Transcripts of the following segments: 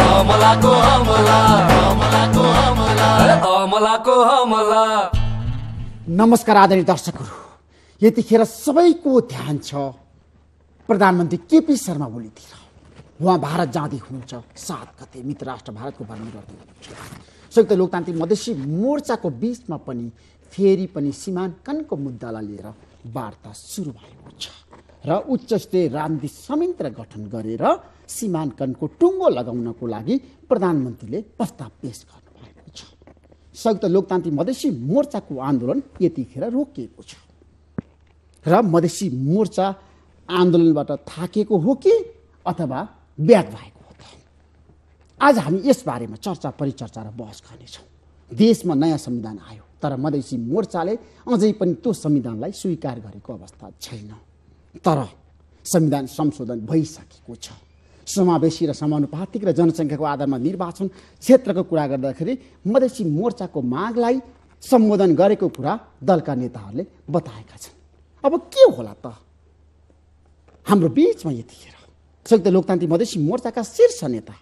अमला अमलाको अमला नमस्कार आदरणीय दर्शकहरू यतिखेर सबैको ध्यान छ प्रधानमन्त्री केपी शर्मा ओलीतिर उहाँ भारत जाँदै हुनुहुन्छ सात गते मित्र राष्ट्र भारतको भ्रमण गर्दै हुनुहुन्छ संयुक्त लोकतान्त्रिक मधेसी मोर्चाको बिचमा पनि फेरि पनि सीमाङ्कनको मुद्दालाई लिएर वार्ता सुरु भएको छ र उच्च स्तरीय राजनीति संयन्त्र गठन गरेर सीमाङ्कनको टुङ्गो लगाउनको लागि प्रधानमन्त्रीले प्रस्ताव पेश गर्नुभएको छ संयुक्त लोकतान्त्रिक मधेसी मोर्चाको आन्दोलन यतिखेर रोकिएको छ र मधेसी मोर्चा आन्दोलनबाट थाकेको हो कि अथवा ब्याग भएको हो त आज हामी यसबारेमा चर्चा परिचर्चा र बहस गर्नेछौँ देशमा नयाँ संविधान आयो तर मधेसी मोर्चाले अझै पनि त्यो संविधानलाई स्वीकार गरेको अवस्था छैन तर संविधान संशोधन भइसकेको छ समावेशी र समानुपातिक र जनसङ्ख्याको आधारमा निर्वाचन क्षेत्रको कुरा गर्दाखेरि मधेसी मोर्चाको मागलाई सम्बोधन गरेको कुरा दलका नेताहरूले बताएका छन् अब के होला त हाम्रो बिचमा यतिखेर संयुक्त लोकतान्त्रिक मधेसी मोर्चाका शीर्ष नेता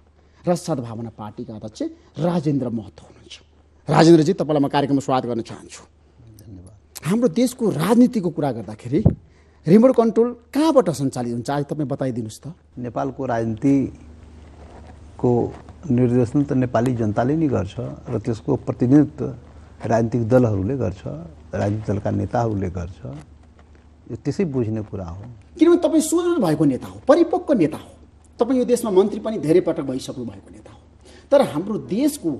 र सद्भावना पार्टीका अध्यक्ष राजेन्द्र महतो हुनुहुन्छ राजेन्द्रजी तपाईँलाई म कार्यक्रममा स्वागत गर्न चाहन्छु धन्यवाद हाम्रो देशको राजनीतिको कुरा गर्दाखेरि रिमोट कन्ट्रोल कहाँबाट सञ्चालित हुन्छ आज तपाईँ बताइदिनुहोस् त नेपालको राजनीतिको निर्देशन त नेपाली जनताले नै गर्छ र त्यसको प्रतिनिधित्व राजनीतिक दलहरूले गर्छ राजनीतिक दलका नेताहरूले गर्छ यो त्यसै बुझ्ने कुरा हो किनभने तपाईँ सोच्नु भएको नेता हो परिपक्व नेता हो तपाईँ यो देशमा मन्त्री पनि धेरै पटक भइसक्नु भएको नेता हो तर हाम्रो देशको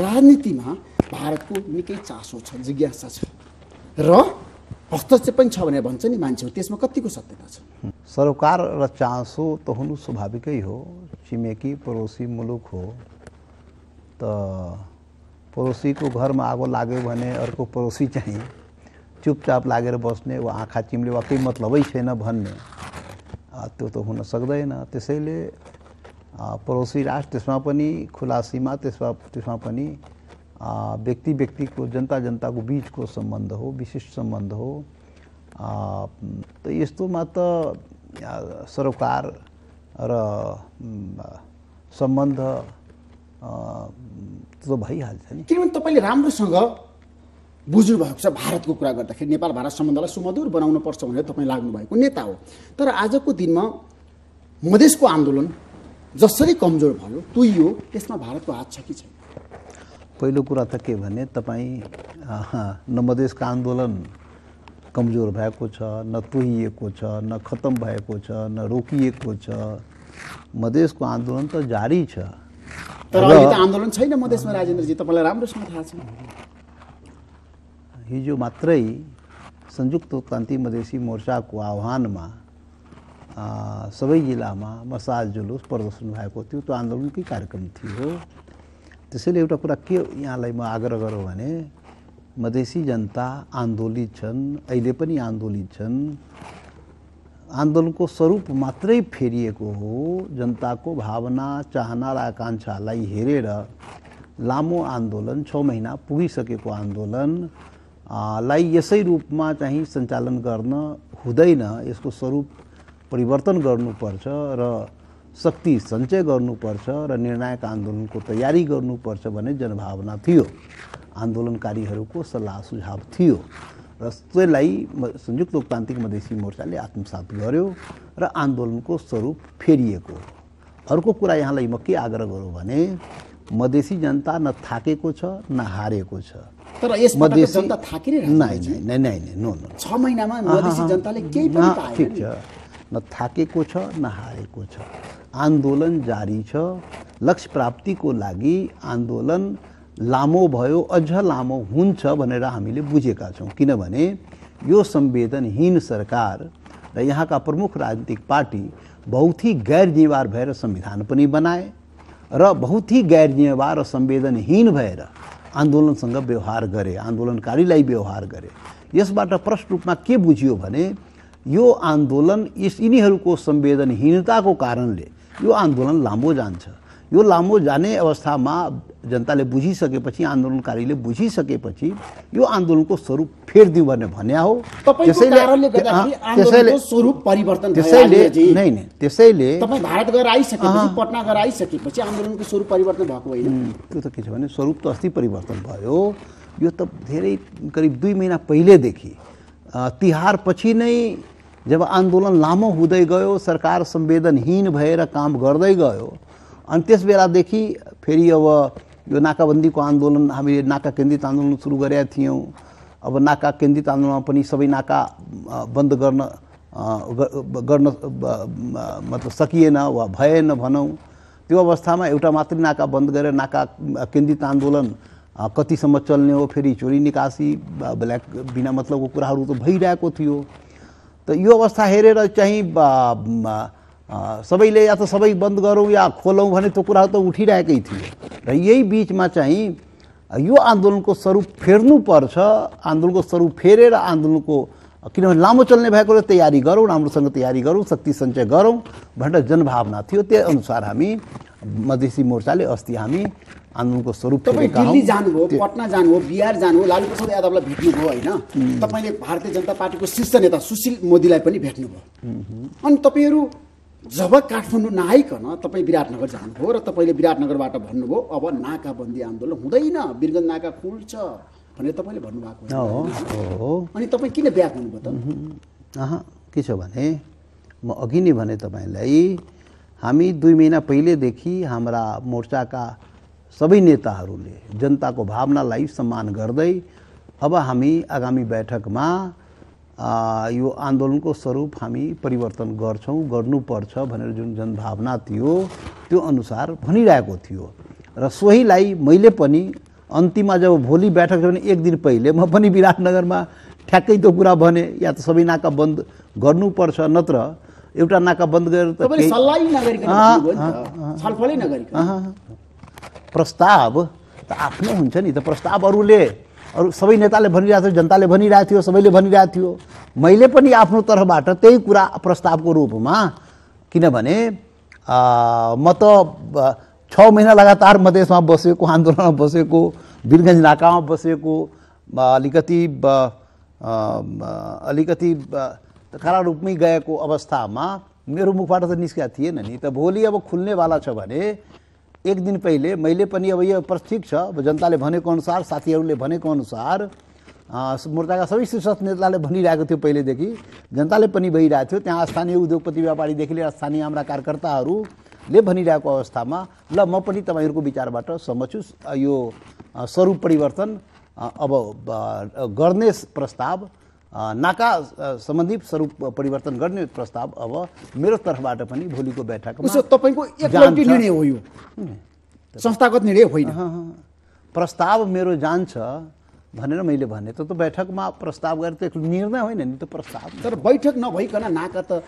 राजनीतिमा भारतको निकै चासो छ जिज्ञासा छ र हस्तक्षेप पनि छ भनेर भन्छ नि मान्छेहरू त्यसमा कतिको सत्यता छ सरकार र चासो त हुनु स्वाभाविकै हो छिमेकी पडोसी मुलुक हो त पडोसीको घरमा आगो लाग्यो भने अर्को पडोसी चाहिँ चुपचाप लागेर बस्ने वा आँखा चिम्ले वा केही मतलबै छैन भन्ने त्यो त हुन सक्दैन त्यसैले पडोसी राष्ट्र त्यसमा पनि खुला सीमा त्यसमा त्यसमा पनि व्यक्ति व्यक्ति को जनता जनता जनताको बिचको सम्बन्ध हो विशिष्ट सम्बन्ध हो त यस्तोमा त सरोकार र सम्बन्ध त भइहाल्छ नि किनभने तपाईँले राम्रोसँग बुझ्नुभएको छ भारतको कुरा गर्दाखेरि नेपाल भारत सम्बन्धलाई सुमधुर पर्छ भनेर तपाईँ लाग्नु भएको नेता हो तर आजको दिनमा मधेसको आन्दोलन जसरी कमजोर भयो तुइयो त्यसमा भारतको हात छ कि छैन पहिलो कुरा त के भने तपाईँ न मधेसको आन्दोलन कमजोर भएको छ न तोहिएको छ न खत्तम भएको छ न रोकिएको छ मधेसको आन्दोलन त जारी छ तर आन्दोलन छैन मधेसमा राजेन्द्रजी तपाईँलाई राम्रोसँग थाहा छ हिजो मात्रै संयुक्त क्रान्ति मधेसी मोर्चाको आह्वानमा सबै जिल्लामा मसाज जुलुस प्रदर्शन भएको थियो त्यो आन्दोलनकै कार्यक्रम थियो त्यसैले एउटा कुरा के यहाँलाई म आग्रह गरौँ भने मधेसी जनता आन्दोलित छन् अहिले पनि आन्दोलित छन् आन्दोलनको स्वरूप मात्रै फेरिएको हो जनताको भावना चाहना र आकाङ्क्षालाई हेरेर लामो आन्दोलन छ महिना पुगिसकेको आन्दोलन लाई यसै रूपमा चाहिँ सञ्चालन गर्न हुँदैन यसको स्वरूप परिवर्तन गर्नुपर्छ र शक्ति सञ्चय गर्नुपर्छ र निर्णायक आन्दोलनको तयारी गर्नुपर्छ भन्ने जनभावना थियो आन्दोलनकारीहरूको सल्लाह सुझाव थियो र त्यसलाई संयुक्त लोकतान्त्रिक मधेसी मोर्चाले आत्मसात गर्यो र आन्दोलनको स्वरूप फेरिएको अर्को कुरा यहाँलाई म के आग्रह गरौँ भने मधेसी जनता न थाकेको छ न हारेको छ तर यस जनता थाकिरहेको छ महिनामा मधेसी जनताले केही ठिक छ न थाकेको छ न हारेको छ आन्दोलन जारी छ लक्ष्य प्राप्तिको लागि आन्दोलन लामो भयो अझ लामो हुन्छ भनेर हामीले बुझेका छौँ किनभने यो संवेदनहीन सरकार र यहाँका प्रमुख राजनीतिक पार्टी बहुत ही गैर जिम्मेवार भएर संविधान पनि बनाए र बहुत ही गैर जिम्मेवार र संवेदनहीन भएर आन्दोलनसँग व्यवहार गरे आन्दोलनकारीलाई व्यवहार गरे यसबाट प्रष्ट रूपमा के बुझियो भने यो आन्दोलन यस यिनीहरूको संवेदनहीनताको कारणले यो आन्दोलन लामो जान्छ यो लामो जाने अवस्थामा जनताले बुझिसकेपछि आन्दोलनकारीले बुझिसकेपछि यो आन्दोलनको स्वरूप फेर फेरिदिउँ भन्ने भन्या हो त्यसैले स्वरूप परिवर्तन त्यसैले नै नै त्यसैले तपाईँ भारत गएर आइसकेपछि पटना गएर आइसकेपछि आन्दोलनको स्वरूप परिवर्तन भएको होइन त्यो त के छ भने स्वरूप त अस्ति परिवर्तन भयो यो त धेरै करिब दुई महिना पहिलेदेखि तिहारपछि नै जब आन्दोलन लामो हुँदै गयो सरकार संवेदनहीन भएर काम गर्दै गयो अनि त्यस बेलादेखि फेरि अब यो नाकाबन्दीको आन्दोलन हामीले नाका केन्द्रित आन्दोलन सुरु गरेका थियौँ अब नाका केन्द्रित आन्दोलनमा पनि सबै नाका बन्द गर्न गर्न मतलब सकिएन वा भएन भनौँ त्यो अवस्थामा एउटा मात्रै नाका बन्द गरेर नाका केन्द्रित आन्दोलन कतिसम्म चल्ने हो फेरि चोरी निकासी ब्ल्याक बिना मतलबको कुराहरू त भइरहेको थियो त यो अवस्था हेरेर चाहिँ सबैले या त सबै बन्द गरौँ या खोलौँ भने त्यो कुराहरू त उठिरहेकै थियो र यही बिचमा चाहिँ यो आन्दोलनको स्वरूप फेर्नुपर्छ आन्दोलनको स्वरूप फेरेर आन्दोलनको किनभने लामो चल्ने भएकोले तयारी गरौँ राम्रोसँग तयारी गरौँ शक्ति सञ्चय गरौँ भनेर जनभावना थियो त्यही अनुसार हामी मधेसी मोर्चाले अस्ति हामी आन्दोलनको स्वरूप दिल्ली जानुभयो पटना जानुभयो बिहार जानुभयो लालु प्रसाद यादवलाई भेट्नुभयो होइन तपाईँले भारतीय जनता पार्टीको शीर्ष नेता सुशील मोदीलाई पनि भेट्नुभयो अनि तपाईँहरू जब काठमाडौँ नआइकन तपाईँ विराटनगर जानुभयो र तपाईँले विराटनगरबाट भन्नुभयो अब नाकाबन्दी आन्दोलन हुँदैन वीरगन्ज नाका खुल्छ भनेर तपाईँले भन्नुभएको अनि तपाईँ किन बिहा हुनुभयो त के छ भने म अघि नै भने तपाईँलाई हामी दुई महिना पहिलेदेखि हाम्रा मोर्चाका सबै नेताहरूले जनताको भावनालाई सम्मान गर्दै अब हामी आगामी बैठकमा यो आन्दोलनको स्वरूप हामी परिवर्तन गर्छौँ गर्नुपर्छ भनेर जुन जनभावना थियो त्यो अनुसार भनिरहेको थियो र सोहीलाई मैले पनि अन्तिममा जब भोलि बैठक छ भने एक दिन पहिले म पनि विराटनगरमा ठ्याक्कै त्यो कुरा भने या त सबै नाका बन्द गर्नुपर्छ नत्र एउटा नाका बन्द गरेर प्रस्ताव त आफ्नो हुन्छ नि त प्रस्ताव अरूले अरू सबै नेताले भनिरहेको थियो जनताले भनिरहेको थियो सबैले भनिरहेको थियो मैले पनि आफ्नो तर्फबाट त्यही कुरा प्रस्तावको रूपमा किनभने म त छ महिना लगातार मधेसमा बसेको आन्दोलनमा बसेको वीरगन्ज नाकामा बसेको अलिकति अलिकति खराब रूपमै गएको अवस्थामा मेरो मुखबाट त निस्केको थिएन नि त भोलि अब खुल्नेवाला छ भने एक दिन पहिले मैले पनि अब यो प्रस्थिक छ अब जनताले भनेको अनुसार साथीहरूले भनेको अनुसार मोर्चाका सबै शीर्षस्थ नेताले भनिरहेको थियो पहिलेदेखि जनताले पनि भइरहेको थियो त्यहाँ स्थानीय उद्योगपति व्यापारीदेखि लिएर स्थानीय हाम्रा कार्यकर्ताहरूले भनिरहेको अवस्थामा ल म पनि तपाईँहरूको विचारबाट सहमत यो स्वरूप परिवर्तन अब गर्ने प्रस्ताव नाका सम्बन्धी स्वरूप परिवर्तन गर्ने प्रस्ताव अब मेरो तर्फबाट पनि भोलिको बैठकमा तपाईँको निर्णय हो यो संस्थागत निर्णय होइन प्रस्ताव मेरो जान्छ भनेर मैले भने त बैठकमा प्रस्ताव गरेर त्यो निर्णय होइन नि त प्रस्ताव तर बैठक नभइकन नाका त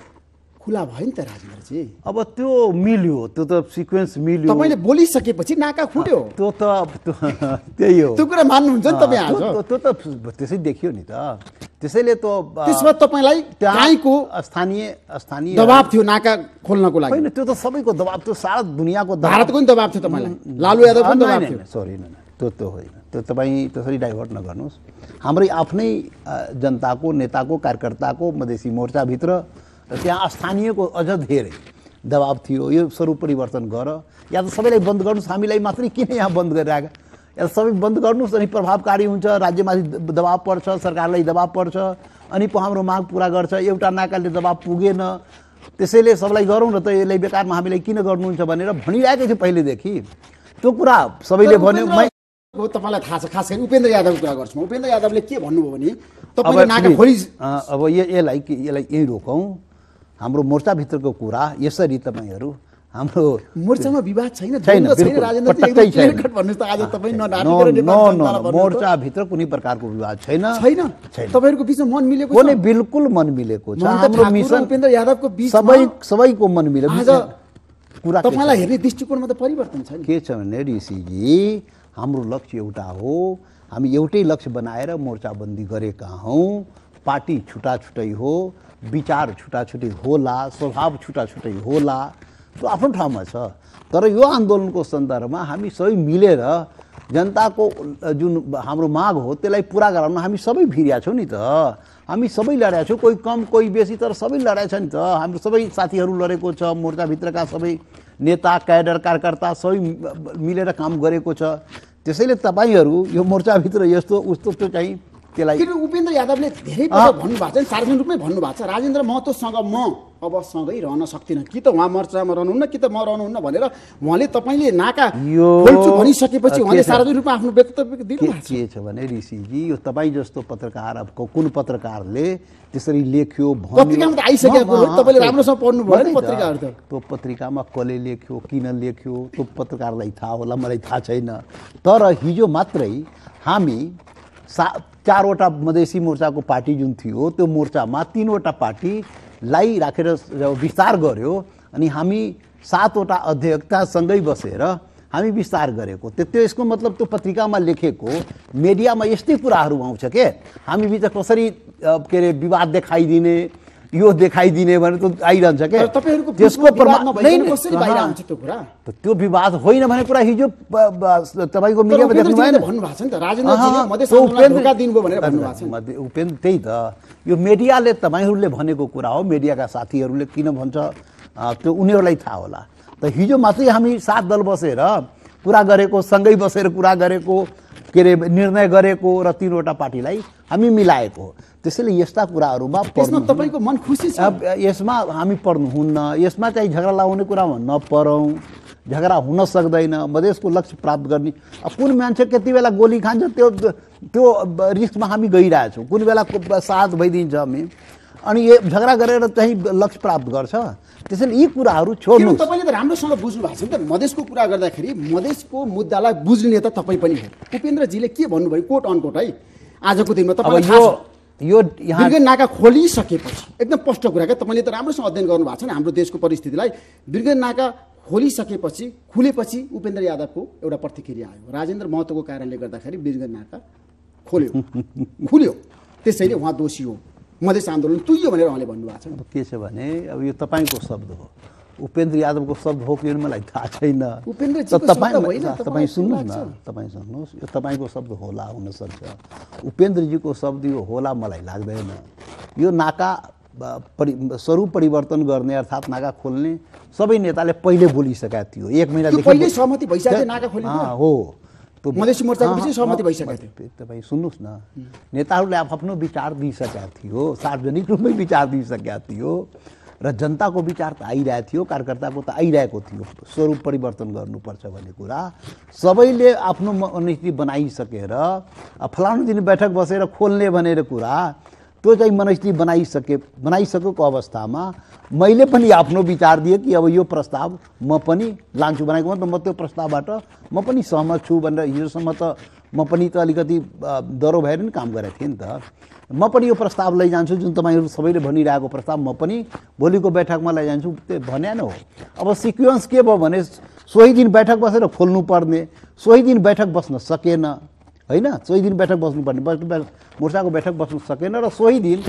खुला भयो नि त राजेन्द्रजी अब त्यो मिल्यो त्यो त सिक्वेन्स मिल्यो तपाईँले बोलिसकेपछि नाका खुल्यो त्यो त त्यही हो त्यो कुरा मान्नुहुन्छ नि तपाईँ त्यो त त्यसै देखियो नि त त्यसैले त त्यसमा तपाईँलाई त्यहाँको स्थानीय स्थानीय दबाब थियो नाका खोल्नको लागि होइन त्यो त सबैको दबाब थियो सारा दुनियाँको भारतको पनि दबाब थियो तपाईँलाई लालु यादवको दबाब थियो सरी त्यो त होइन त्यो तपाईँ त्यसरी डाइभर्ट नगर्नुहोस् हाम्रै आफ्नै जनताको नेताको कार्यकर्ताको मधेसी मोर्चाभित्र र त्यहाँ स्थानीयको अझ धेरै दबाब थियो यो स्वरूप परिवर्तन गर या त सबैलाई बन्द गर्नुहोस् हामीलाई मात्रै किन यहाँ बन्द गरिरहेको सबै बन्द गर्नुहोस् अनि प्रभावकारी हुन्छ राज्यमाथि दबाब पर्छ सरकारलाई दबाब पर्छ अनि पो हाम्रो माग पुरा गर्छ एउटा नाकाले दबाब पुगेन त्यसैले सबलाई गरौँ न त यसलाई बेकारमा हामीलाई किन गर्नुहुन्छ भनेर भनिरहेको थियो पहिलेदेखि त्यो कुरा सबैले भन्यो तपाईँलाई थाहा छ खास गरी उपेन्द्र यादवको कुरा गर्छौँ उपेन्द्र यादवले के भन्नुभयो भने नाका अब यसलाई यसलाई यहीँ रोकौँ हाम्रो मोर्चाभित्रको कुरा यसरी तपाईँहरू हाम्रो मोर्चामा विवाद छैन छैन मोर्चाभित्र कुनै प्रकारको विवाद छैन छैन तपाईँहरूको बिचमा मन मिलेको छ बिल्कुल मन मिलेको छ हाम्रो यादवको बिच सबै सबैको मन मिलेको छ कुरा तपाईँलाई हेर्ने दृष्टिकोणमा त परिवर्तन छ के छ भने ऋषिजी हाम्रो लक्ष्य एउटा हो हामी एउटै लक्ष्य बनाएर मोर्चाबन्दी गरेका हौँ पार्टी छुट्टा छुट्टै हो विचार छुट्टा छुट्टै होला स्वभाव छुट्टा छुट्टै होला त्यो आफ्नो ठाउँमा छ तर यो आन्दोलनको सन्दर्भमा हामी सबै मिलेर जनताको जुन हाम्रो माग हो त्यसलाई पुरा गराउन हामी सबै भिरिया छौँ नि त हामी सबै लडेका छौँ कोही कम कोही बेसी तर सबै लडेका छ नि त हाम्रो सबै साथीहरू लडेको छ मोर्चाभित्रका सबै नेता क्याडर कार्यकर्ता सबै मिलेर काम गरेको छ त्यसैले तपाईँहरू यो मोर्चाभित्र यस्तो उस्तो त्यो चाहिँ त्यसलाई उपेन्द्र यादवले धेरै पटक भन्नुभएको छ नि सार्वजनिक रूपमै भन्नुभएको छ राजेन्द्र महतोसँग म अब सँगै रहन सक्दिनँ कि त उहाँ मर्चामा रहनुहुन्न कि त म रहनुहुन्न भनेर उहाँले तपाईँले नाका यो भनिसकेपछि उहाँले सार्वजनिक रूपमा आफ्नो वक्तव्य दिनु के छ भने ऋषिजी यो तपाईँ जस्तो पत्रकार अब कुन पत्रकारले त्यसरी लेख्यो पत्रिकामा त आइसकेको तपाईँले राम्रोसँग पढ्नु भयो नि पत्रिकाहरू त त्यो पत्रिकामा कसले लेख्यो किन लेख्यो त्यो पत्रकारलाई थाहा होला मलाई थाहा छैन तर हिजो मात्रै हामी सा चारवटा मधेसी मोर्चाको पार्टी जुन थियो त्यो मोर्चामा तिनवटा पार्टीलाई राखेर विस्तार गर्यो अनि हामी सातवटा अध्यक्षतासँगै बसेर हामी विस्तार गरेको त्यो त्यो यसको मतलब त्यो पत्रिकामा लेखेको मिडियामा यस्तै कुराहरू आउँछ के हामी बिच कसरी के अरे विवाद देखाइदिने यो देखाइदिने भने त आइरहन्छ क्या त्यो विवाद होइन भने कुरा हिजो तपाईँको मिडियामा देख्नु भएन उपेन्द्र त्यही त यो मिडियाले तपाईँहरूले भनेको कुरा हो मिडियाका साथीहरूले किन भन्छ त्यो उनीहरूलाई थाहा होला त हिजो मात्रै हामी सात दल बसेर कुरा गरेको सँगै बसेर कुरा गरेको के अरे निर्णय गरेको र तिनवटा पार्टीलाई हामी मिलाएको हो त्यसैले यस्ता कुराहरूमा तपाईँको मन खुसी छ यसमा हामी पढ्नु हुन्न यसमा चाहिँ झगडा लगाउने कुरामा नपरौँ झगडा हुन सक्दैन मधेसको लक्ष्य प्राप्त गर्ने अब कुन मान्छे त्यति बेला गोली खान्छ त्यो त्यो रिस्कमा हामी गइरहेछौँ कुन बेला साथ भइदिन्छ हामी अनि यो झगडा गरेर चाहिँ लक्ष्य प्राप्त गर्छ त्यसैले यी कुराहरू छोड्नु तपाईँले त राम्रोसँग बुझ्नु भएको छ नि त मधेसको कुरा गर्दाखेरि मधेसको मुद्दालाई बुझ्ने त तपाईँ पनि हो उपेन्द्रजीले के भन्नुभयो कोट अनकोट है आजको दिनमा तपाईँ यो यो यहाँ नाका खोलिसकेपछि एकदम स्पष्ट कुरा क्या तपाईँले त राम्रोसँग अध्ययन गर्नु भएको छ नि हाम्रो देशको परिस्थितिलाई दीर्घ नाका खोलिसकेपछि खुलेपछि उपेन्द्र यादवको एउटा प्रतिक्रिया आयो राजेन्द्र महतोको कारणले गर्दाखेरि दीर्घ नाका खोल्यो खुल्यो त्यसैले उहाँ दोषी हो मधेस आन्दोलन तुग्यो भनेर उहाँले भन्नुभएको छ के छ भने अब यो तपाईँको शब्द हो उपेन्द्र यादवको शब्द हो कि मलाई थाहा छैन तपाईँ सुन्नुहोस् न तपाईँ सुन्नुहोस् यो तपाईँको शब्द होला हुनसक्छ उपेन्द्रजीको शब्द यो होला मलाई लाग्दैन यो नाका परि स्वरूप परिवर्तन गर्ने अर्थात् नाका खोल्ने सबै नेताले पहिले बोलिसकेका थियो एक महिनादेखि हो मधेसी मोर्चाको विषय सहमति भइसकेको थियो तपाईँ सुन्नुहोस् न नेताहरूले आफ्नो विचार दिइसकेका थियो सार्वजनिक रूपमै विचार दिइसकेका थियो र जनताको विचार त आइरहेको थियो कार्यकर्ताको त आइरहेको थियो स्वरूप परिवर्तन गर्नुपर्छ भन्ने कुरा सबैले आफ्नो नीति बनाइसकेर फलानु दिन बैठक बसेर खोल्ने भनेर कुरा त्यो चाहिँ मनस्थिति बनाइसके बनाइसकेको अवस्थामा मैले पनि आफ्नो विचार दिएँ कि अब यो प्रस्ताव म पनि लान्छु भनेको त म त्यो प्रस्तावबाट म पनि सहमत छु भनेर हिजोसम्म त म पनि त अलिकति डह्रो भएर नि काम गरेको थिएँ नि त म पनि यो प्रस्ताव लैजान्छु जुन तपाईँहरू सबैले भनिरहेको प्रस्ताव म पनि भोलिको बैठकमा लैजान्छु त्यो भन्या नै हो अब सिक्वेन्स के भयो भने सोही दिन बैठक बसेर खोल्नु पर्ने सोही दिन बैठक बस्न सकेन होइन सोही दिन बैठक बस्नुपर्ने मोर्चाको बैठक बस्नु सकेन र सोही दिन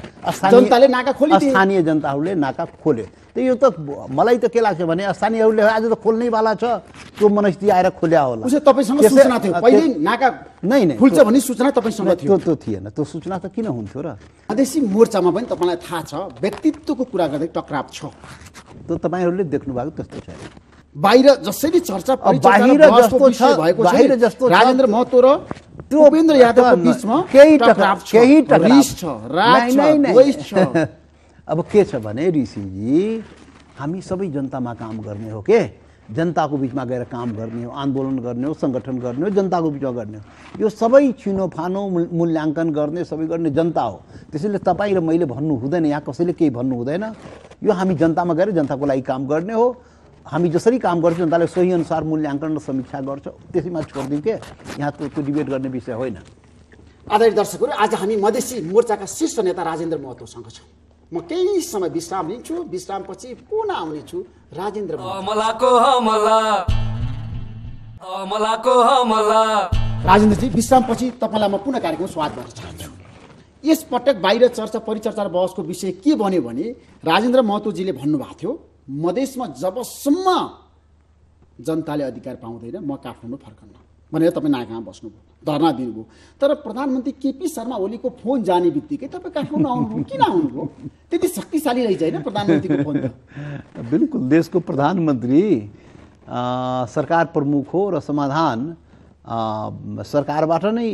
जनताले नाका खोल्यो स्थानीय जनताहरूले नाका खोल्यो त यो त मलाई त के लाग्छ भने स्थानीयहरूले आज त खोल्नैवाला छ त्यो मनस्थिति आएर खोल्या होला तपाईँसँग सूचना थियो पहिले नाका नै खुल्छ भन्ने सूचना तपाईँसँग थियो त्यो थिएन त्यो सूचना त किन हुन्थ्यो र आदेशी मोर्चामा पनि तपाईँलाई थाहा छ व्यक्तित्वको कुरा गर्दै टक्राव छ त्यो तपाईँहरूले देख्नु भएको त्यस्तो छैन बाहिर जसरी चर्चा बाहिर जस्तो छ बाहिर जस्तो राजेन्द्र महतो र उपेन्द्र यादवको बिचमा केही टकराव केही टकराव छ अब के छ भने ऋषिजी हामी सबै जनतामा काम गर्ने हो के जनताको बिचमा गएर काम गर्ने हो आन्दोलन गर्ने हो सङ्गठन गर्ने हो जनताको बिचमा गर्ने हो यो सबै छिनोफानो मूल्याङ्कन गर्ने सबै गर्ने जनता हो त्यसैले तपाईँ र मैले भन्नु हुँदैन यहाँ कसैले केही भन्नु हुँदैन यो हामी जनतामा गएर जनताको लागि काम गर्ने हो हामी जसरी काम गर्छौँ जनताले सोही अनुसार मूल्याङ्कन र समीक्षा गर्छौँ त्यसैमा छोडिदिउँ के यहाँ त्यो डिबेट गर्ने विषय होइन आदरणीय दर्शकहरू आज हामी मधेसी मोर्चाका शीर्ष नेता राजेन्द्र महतोसँग छौँ म केही समय विश्राम लिन्छु विश्रामपछि पुनः आउने छु राजेन्द्र राजेन्द्रजी विश्रामपछि तपाईँलाई म पुनः कार्यक्रम स्वागत गर्न चाहन्छु यसपटक बाहिर चर्चा परिचर्चा र बहसको विषय के भन्यो भने राजेन्द्र महतोजीले भन्नुभएको थियो मधेसमा जबसम्म जनताले अधिकार पाउँदैन म काठमाडौँ फर्कन्न भनेर तपाईँ नाकामा बस्नुभयो धरना दिनुभयो तर प्रधानमन्त्री केपी शर्मा ओलीको फोन जाने बित्तिकै तपाईँ काठमाडौँ आउनुभयो किन आउनुभयो त्यति शक्तिशाली रहेछ होइन प्रधानमन्त्रीको फोन त बिल्कुल देशको प्रधानमन्त्री सरकार प्रमुख हो र समाधान सरकारबाट नै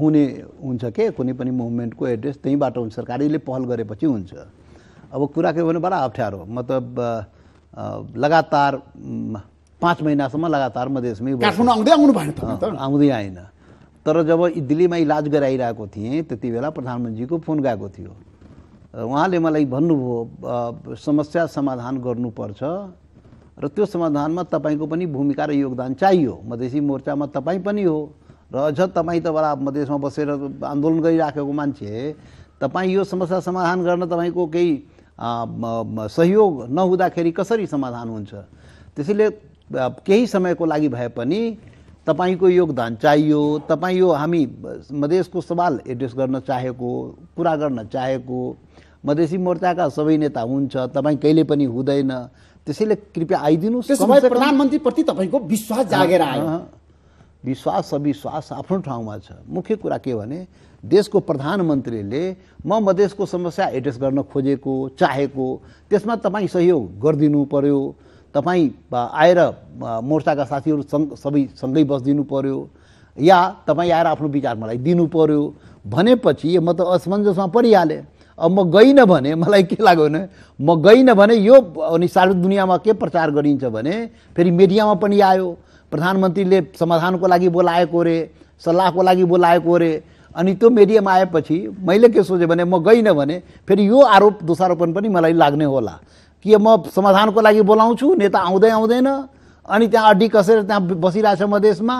हुने हुन्छ के कुनै पनि मुभमेन्टको एड्रेस त्यहीँबाट हुन्छ सरकारीले पहल गरेपछि हुन्छ अब कुरा के भने बडा अप्ठ्यारो मतलब लगातार पाँच महिनासम्म लगातार मधेसमै काठमाडौँ आउँदै आउनु भएन आउँदै आएन तर जब दिल्लीमा इलाज गराइरहेको थिएँ त्यति बेला प्रधानमन्त्रीको फोन गएको थियो उहाँले मलाई भन्नुभयो समस्या समाधान गर्नुपर्छ र त्यो समाधानमा तपाईँको पनि भूमिका र योगदान चाहियो मधेसी मोर्चामा तपाईँ पनि हो र अझ तपाईँ त बडा मधेसमा बसेर आन्दोलन गरिराखेको मान्छे तपाईँ यो समस्या समाधान गर्न तपाईँको केही सहयोग नहुँदाखेरि कसरी समाधान हुन्छ त्यसैले केही समयको लागि भए पनि तपाईँको योगदान चाहियो तपाईँ यो हामी मधेसको सवाल एड्रेस गर्न चाहेको कुरा गर्न चाहेको मधेसी मोर्चाका सबै नेता हुन्छ तपाईँ कहिले पनि हुँदैन त्यसैले कृपया आइदिनुहोस् प्रधानमन्त्रीप्रति तपाईँको विश्वास जागेर आयो विश्वास अविश्वास आफ्नो ठाउँमा छ मुख्य कुरा के भने देशको प्रधानमन्त्रीले म मधेसको समस्या एड्रेस गर्न खोजेको चाहेको त्यसमा तपाईँ सहयोग गरिदिनु पर्यो तपाईँ आएर मोर्चाका साथीहरू सँग सबै सँगै बसिदिनु पर्यो या तपाईँ आएर आफ्नो विचार मलाई दिनु पर्यो भनेपछि म त असमञ्जसमा परिहालेँ अब म गइनँ भने मलाई के लाग्यो भने म गइनँ भने यो अनि सार्वजनिक दुनियाँमा के प्रचार गरिन्छ भने फेरि मिडियामा पनि आयो प्रधानमन्त्रीले समाधानको लागि बोलाएको अरे सल्लाहको लागि बोलाएको अरे अनि त्यो मिडियम आएपछि मैले के सोचेँ भने म गइनँ भने फेरि यो आरोप दोषारोपण पनि मलाई लाग्ने होला कि म समाधानको लागि बोलाउँछु नेता आउँदै आउँदैन अनि त्यहाँ अड्डी कसेर त्यहाँ बसिरहेछ मधेसमा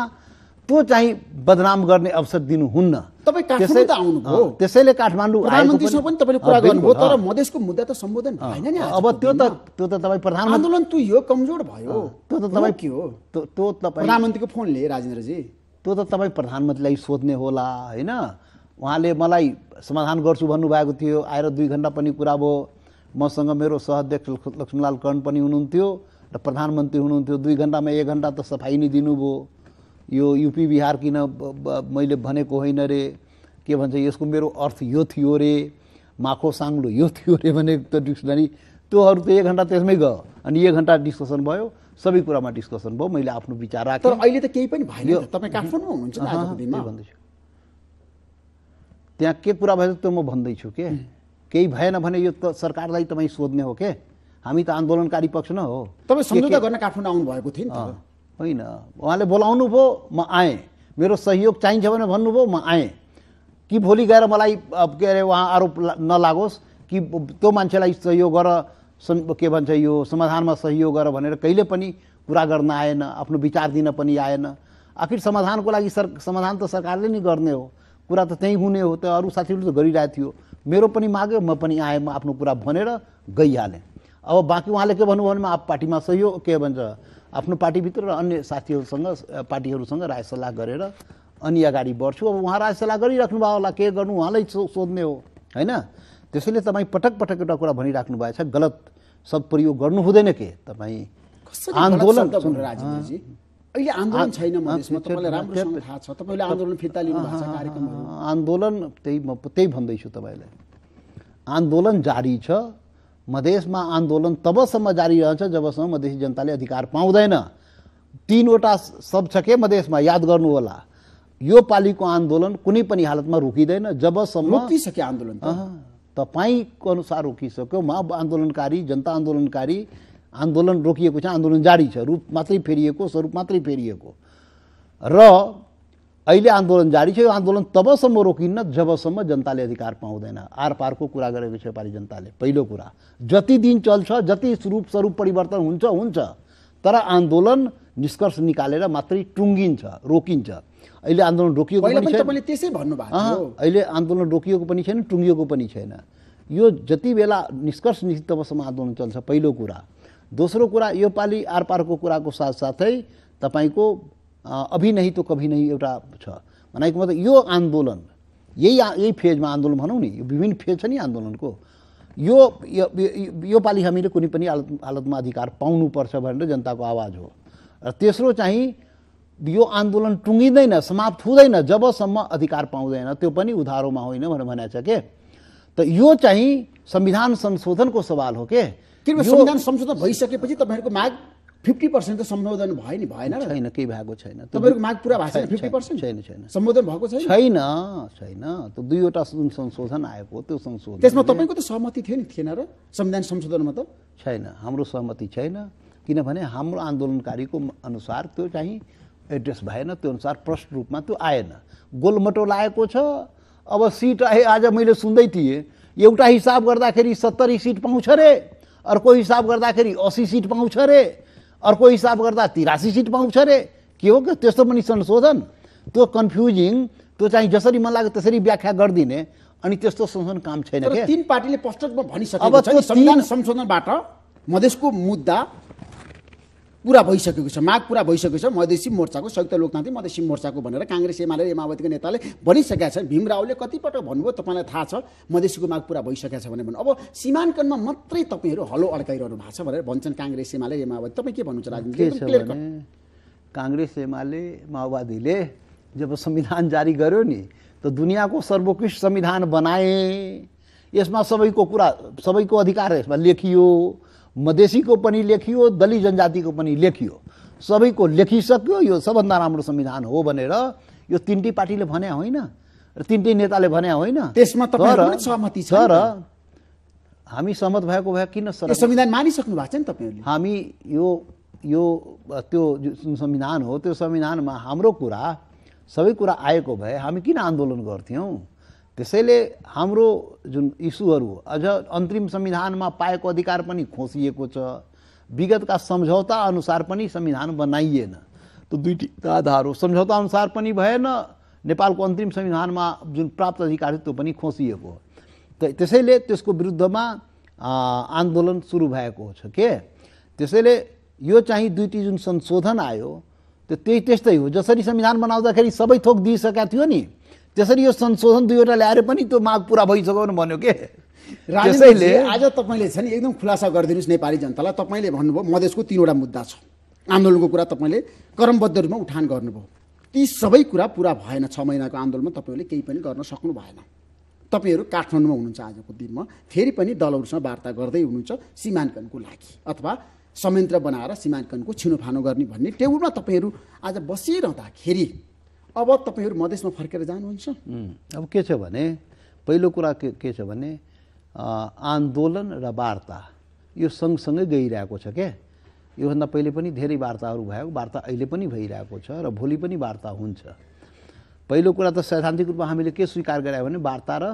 त्यो चाहिँ बदनाम गर्ने अवसर दिनुहुन्न तपाईँ त्यसै त आउनुभयो त्यसैले काठमाडौँ प्रधानमन्त्रीसँग पनि तपाईँले कुरा गर्नुभयो तर मधेसको मुद्दा त सम्बोधन भएन नि अब त्यो त त्यो त तपाईँ प्रधान आन्दोलन त यो कमजोर भयो त्यो त तपाईँ के हो त्यो त्यो प्रधानमन्त्रीको फोनले राजेन्द्रजी त्यो त तपाईँ प्रधानमन्त्रीलाई सोध्ने होला होइन उहाँले मलाई समाधान गर्छु भन्नुभएको थियो आएर दुई घन्टा पनि कुरा भयो मसँग मेरो सहअध्यक्ष लक्ष्मीलाल कर्ण पनि हुनुहुन्थ्यो र प्रधानमन्त्री हुनुहुन्थ्यो दुई घन्टामा एक घन्टा त सफाइ नै दिनुभयो यो युपी बिहार किन मैले भनेको होइन रे के भन्छ यसको मेरो अर्थ यो थियो रे माखो साङ्लो यो थियो रे भनेको त डिक्सनरी त्योहरू त एक घन्टा त्यसमै गयो अनि एक घन्टा डिस्कसन भयो सबै कुरामा डिस्कसन भयो मैले आफ्नो विचार राखेँ तर अहिले त केही पनि भएन तपाईँ काठमाडौँमा हुनुहुन्छ भन्दैछु त्यहाँ के कुरा भएछ त्यो म भन्दैछु के केही भएन भने यो त सरकारलाई तपाईँ सोध्ने हो के हामी त आन्दोलनकारी पक्ष नै हो तपाईँ सम्झौता गर्न काठमाडौँ आउनु भएको थियो नि होइन उहाँले बोलाउनु भयो म आएँ मेरो सहयोग चाहिन्छ भने भन्नुभयो म आएँ कि भोलि गएर मलाई के अरे उहाँ आरोप नलागोस् कि त्यो मान्छेलाई सहयोग गर के भन्छ यो समाधानमा सहयोग गर भनेर कहिले पनि कुरा गर्न आएन आफ्नो विचार दिन पनि आएन आखिर समाधानको लागि सर समाधान त सरकारले नै गर्ने हो कुरा त त्यहीँ हुने हो त अरू साथीहरू त गरिरहेको थियो मेरो पनि माग्यो म पनि आएँ म आफ्नो कुरा भनेर गइहालेँ अब बाँकी उहाँले के भन्नुभयो भने म पार्टीमा सहयोग के भन्छ आफ्नो पार्टीभित्र र अन्य साथीहरूसँग पार्टीहरूसँग राय सल्लाह गरेर अनि अगाडि बढ्छु अब उहाँ राय सल्लाह गरिराख्नु भयो होला के गर्नु उहाँलाई सोध्ने हो होइन त्यसैले तपाईँ पटक पटक एउटा कुरा भनिराख्नु भएछ गलत शब्द प्रयोग गर्नु हुँदैन के तपाईँ आन्दोलन आन्दोलन त्यही म त्यही भन्दैछु तपाईँलाई आन्दोलन जारी छ मधेसमा आन्दोलन तबसम्म जारी रहन्छ जबसम्म मधेसी जनताले अधिकार पाउँदैन तिनवटा सब छ के मधेसमा याद गर्नु होला यो पालिको आन्दोलन कुनै पनि हालतमा रोकिँदैन जबसम्म आन्दोलन तपाईँको अनुसार रोकिसक्यो माओ आन्दोलनकारी जनता आन्दोलनकारी आन्दोलन रोकिएको छ आन्दोलन जारी छ रूप मात्रै फेरिएको स्वरूप मात्रै फेरिएको र अहिले आन्दोलन जारी छ यो आन्दोलन तबसम्म रोकिन्न जबसम्म जनताले अधिकार पाउँदैन आर पारको कुरा गरेको छ योपालि जनताले पहिलो कुरा जति दिन चल्छ जति स्वरूप स्वरूप परिवर्तन हुन्छ हुन्छ तर आन्दोलन निष्कर्ष निकालेर मात्रै टुङ्गिन्छ रोकिन्छ अहिले आन्दोलन रोकिएको पनि छैन अहिले आन्दोलन रोकिएको पनि छैन टुङ्गिएको पनि छैन यो जति बेला निष्कर्ष निश्चित तबसम्म आन्दोलन चल्छ पहिलो कुरा दोस्रो कुरा यो पालि आरपारको कुराको साथसाथै तपाईँको अभि नै त नै एउटा छ भनेको मतलब यो आन्दोलन यही यही फेजमा आन्दोलन भनौँ नि यो विभिन्न फेज छ नि आन्दोलनको यो यो पालि हामीले कुनै पनि हालत हालतमा अधिकार पाउनुपर्छ भनेर जनताको आवाज हो र तेस्रो चाहिँ यो आन्दोलन टुङ्गिँदैन समाप्त हुँदैन जबसम्म अधिकार पाउँदैन त्यो पनि उधारोमा होइन भनेर भनेको छ के त यो चाहिँ संविधान संशोधनको सवाल हो के किनभने संविधान संशोधन भइसकेपछि तपाईँहरूको माग फिफ्टी पर्सेन्ट त सम्बोधन भयो नि भएन छैन केही भएको छैन तपाईँहरूको माग पुरा भएको छैन फिफ्टी पर्सेन्ट छैन छैन सम्बोधन भएको छैन छैन छैन त्यो दुईवटा जुन संशोधन आएको त्यो संशोधन त्यसमा तपाईँको त सहमति थियो नि थिएन र संविधान संशोधनमा त छैन हाम्रो सहमति छैन किनभने हाम्रो आन्दोलनकारीको अनुसार त्यो चाहिँ एड्रेस भएन त्यो अनुसार प्रश्न रूपमा त्यो आएन गोलमटो लागेको छ अब सिट आज मैले सुन्दै थिएँ एउटा हिसाब गर्दाखेरि सत्तरी सिट पाउँछ अरे अर्को हिसाब गर्दाखेरि असी सिट पाउँछ अरे अर्को हिसाब गर्दा तिरासी सिट पाउँछ अरे के हो क्या त्यस्तो पनि संशोधन त्यो कन्फ्युजिङ त्यो चाहिँ जसरी मन लाग्यो त्यसरी व्याख्या गरिदिने अनि त्यस्तो संशोधन काम छैन तिन पार्टीले प्रष्टमा भनिसक्यो अब संविधान संशोधनबाट मधेसको मुद्दा पुरा भइसकेको छ माग पुरा भइसकेको छ मधेसी मोर्चाको संयुक्त लोकतान्त्रिक मधेसी मोर्चाको भनेर काङ्ग्रेस एमाले माओवादीको नेताले भनिसकेका छन् भीम रावले कतिपटक भन्नुभयो तपाईँलाई थाहा छ मधेसीको माग पुरा भइसकेको छ भने भन्नु अब सीमाङ्कनमा मात्रै तपाईँहरू हलो अड्काइरहनु भएको छ भनेर भन्छन् काङ्ग्रेस एमाले माओवादी तपाईँ के भन्नुहुन्छ राजनीति काङ्ग्रेस एमाले माओवादीले जब संविधान जारी गर्यो नि त दुनियाँको सर्वोकृष्ट संविधान बनाए यसमा सबैको कुरा सबैको अधिकार यसमा लेखियो मधेसीको पनि लेखियो दलित जनजातिको पनि लेखियो सबैको लेखिसक्यो यो सबभन्दा राम्रो संविधान हो भनेर यो तिनटै पार्टीले भने होइन र तिनटै नेताले भने होइन त्यसमा सहमति छ र हामी सहमत भएको भए किन संविधान मानिसक्नु भएको छ नि तपाईँहरूले हामी यो यो त्यो जुन संविधान हो त्यो संविधानमा हाम्रो कुरा सबै कुरा आएको भए हामी किन आन्दोलन गर्थ्यौँ त्यसैले हाम्रो जुन इस्युहरू अझ अन्तरिम संविधानमा पाएको अधिकार पनि खोसिएको छ विगतका सम्झौता अनुसार पनि संविधान बनाइएन त दुईटी आधार हो सम्झौता अनुसार पनि भएन नेपालको अन्तरिम संविधानमा जुन प्राप्त अधिकार त्यो पनि खोसिएको हो त त्यसैले त्यसको विरुद्धमा आन्दोलन सुरु भएको छ के त्यसैले यो चाहिँ दुईटी जुन संशोधन आयो त्यो त्यही त्यस्तै हो जसरी संविधान बनाउँदाखेरि सबै थोक दिइसकेका थियो नि त्यसरी यो संशोधन दुईवटा ल्याएर पनि त्यो माग पुरा भइसक्यो भन्यो के त्यसैले आज तपाईँले छ नि एकदम खुलासा गरिदिनुहोस् नेपाली जनतालाई तपाईँले भन्नुभयो मधेसको तिनवटा मुद्दा छ आन्दोलनको कुरा तपाईँले क्रमबद्ध रूपमा उठान गर्नुभयो ती सबै कुरा पुरा भएन छ महिनाको आन्दोलनमा तपाईँहरूले केही पनि गर्न सक्नु भएन तपाईँहरू काठमाडौँमा हुनुहुन्छ आजको दिनमा फेरि पनि दलहरूसँग वार्ता गर्दै हुनुहुन्छ सीमाङ्कनको लागि अथवा संयन्त्र बनाएर सीमाङ्कनको छिनोफानो गर्ने भन्ने टेबुलमा तपाईँहरू आज बसिरहँदाखेरि अब तपाईँहरू मधेसमा फर्केर जानुहुन्छ अब के छ भने पहिलो कुरा के के छ भने आन्दोलन र वार्ता यो सँगसँगै गइरहेको छ क्या योभन्दा पहिले पनि धेरै वार्ताहरू भयो वार्ता अहिले पनि भइरहेको छ र भोलि पनि वार्ता हुन्छ पहिलो कुरा त सैद्धान्तिक रूपमा हामीले के स्वीकार गरायो भने वार्ता र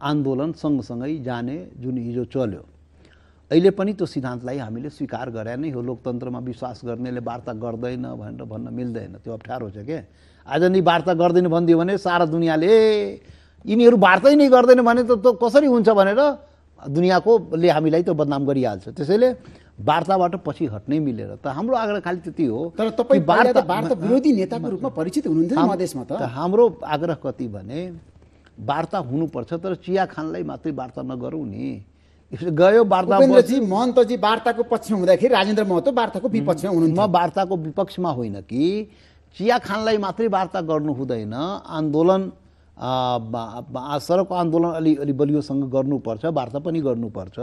आन्दोलन सँगसँगै जाने जुन हिजो चल्यो अहिले पनि त्यो सिद्धान्तलाई हामीले स्वीकार गरे नै हो लोकतन्त्रमा विश्वास गर्नेले वार्ता गर्दैन भनेर भन्न मिल्दैन त्यो अप्ठ्यारो छ क्या आज नि वार्ता गर्दैन भनिदियो भने सारा दुनियाँले यिनीहरू वार्तै नै गर्दैन भने त त्यो कसरी हुन्छ भनेर दुनियाँकोले हामीलाई त बदनाम गरिहाल्छ त्यसैले वार्ताबाट पछि हट्नै मिलेर त हाम्रो आग्रह खालि त्यति हो तर तपाईँ वार्ता वार्ता विरोधी नेताको रूपमा परिचित हुनुहुन्थ्यो त हाम्रो आग्रह कति भने वार्ता हुनुपर्छ तर चिया खानलाई मात्रै वार्ता नगरौँ नि गयो वार्तापछि महन्तजी वार्ताको पक्षमा हुँदाखेरि राजेन्द्र महतो वार्ताको विपक्षमा हुनुहुन्छ म वार्ताको विपक्षमा होइन कि चिया खानलाई मात्रै वार्ता गर्नु हुँदैन आन्दोलन सडकको आन्दोलन अलि अलि बलियोसँग गर्नुपर्छ वार्ता पनि गर्नुपर्छ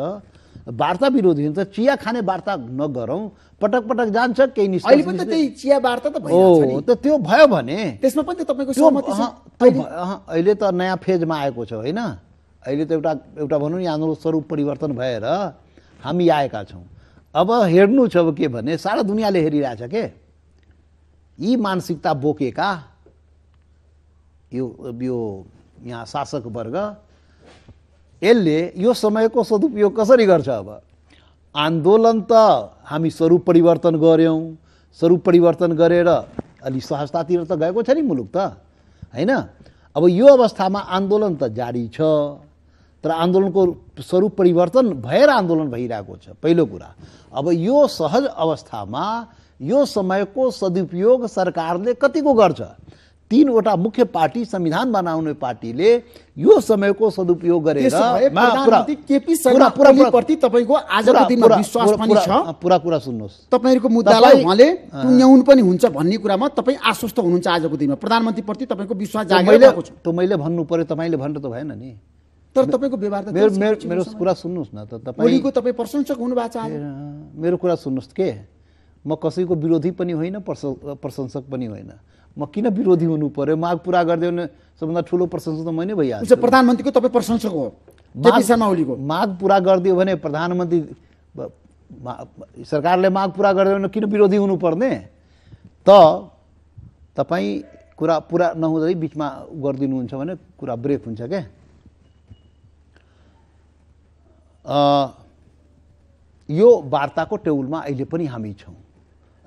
वार्ता विरोधी हुन्छ चिया खाने वार्ता नगरौँ पटक पटक जान्छ केही निश्चित चिया वार्ता त हो त्यो भयो भने त्यसमा पनि त तपाईँको अहिले त नयाँ फेजमा आएको छ होइन अहिले त एउटा एउटा भनौँ नि आन्दोलन स्वरूप परिवर्तन भएर हामी आएका छौँ अब हेर्नु छ अब के भने सारा दुनियाँले हेरिरहेछ के यी मानसिकता बोकेका यो यो यहाँ शासक वर्ग यसले यो समयको सदुपयोग कसरी गर्छ अब आन्दोलन त हामी स्वरूप परिवर्तन गऱ्यौँ स्वरूप परिवर्तन गरेर अलि सहजतातिर त गएको छ नि मुलुक त होइन अब यो अवस्थामा आन्दोलन त जारी छ तर आन्दोलनको स्वरूप परिवर्तन भएर आन्दोलन भइरहेको छ पहिलो कुरा अब यो सहज अवस्थामा यो समयको सदुपयोग सरकारले कतिको गर्छ तिनवटा मुख्य पार्टी संविधान बनाउने पार्टीले यो समयको सदुपयोग गरेर पुरा कुरा सुन्नुहोस् तपाईँहरूको मुद्दालाई उहाँले टुङ्ग्याउनु पनि हुन्छ भन्ने कुरामा तपाईँ आश्वस्त हुनुहुन्छ आजको दिनमा प्रधानमन्त्री प्रति तपाईँको विश्वास त मैले भन्नु पर्यो तपाईँले भन्नु त भएन नि तर तपाईँको व्यवहार त मेरो मेरो कुरा सुन्नुहोस् न त तपाईँको तपाईँ प्रशंसक हुनुभएको छ मेरो कुरा सुन्नुहोस् के म कसैको विरोधी पनि होइन प्रशंसक पनि होइन म किन विरोधी हुनु पर्यो माग पुरा गरिदियो भने सबभन्दा ठुलो प्रशंसक त म नै भइहाल्छ प्रधानमन्त्रीको तपाईँ प्रशंसक हो ओलीको माग पुरा गरिदियो भने प्रधानमन्त्री सरकारले माग पुरा गरिदियो भने किन विरोधी हुनुपर्ने त तपाईँ कुरा पुरा नहुँदै बिचमा गरिदिनुहुन्छ भने कुरा ब्रेक हुन्छ क्या यो वार्ताको टेबुलमा अहिले पनि हामी छौँ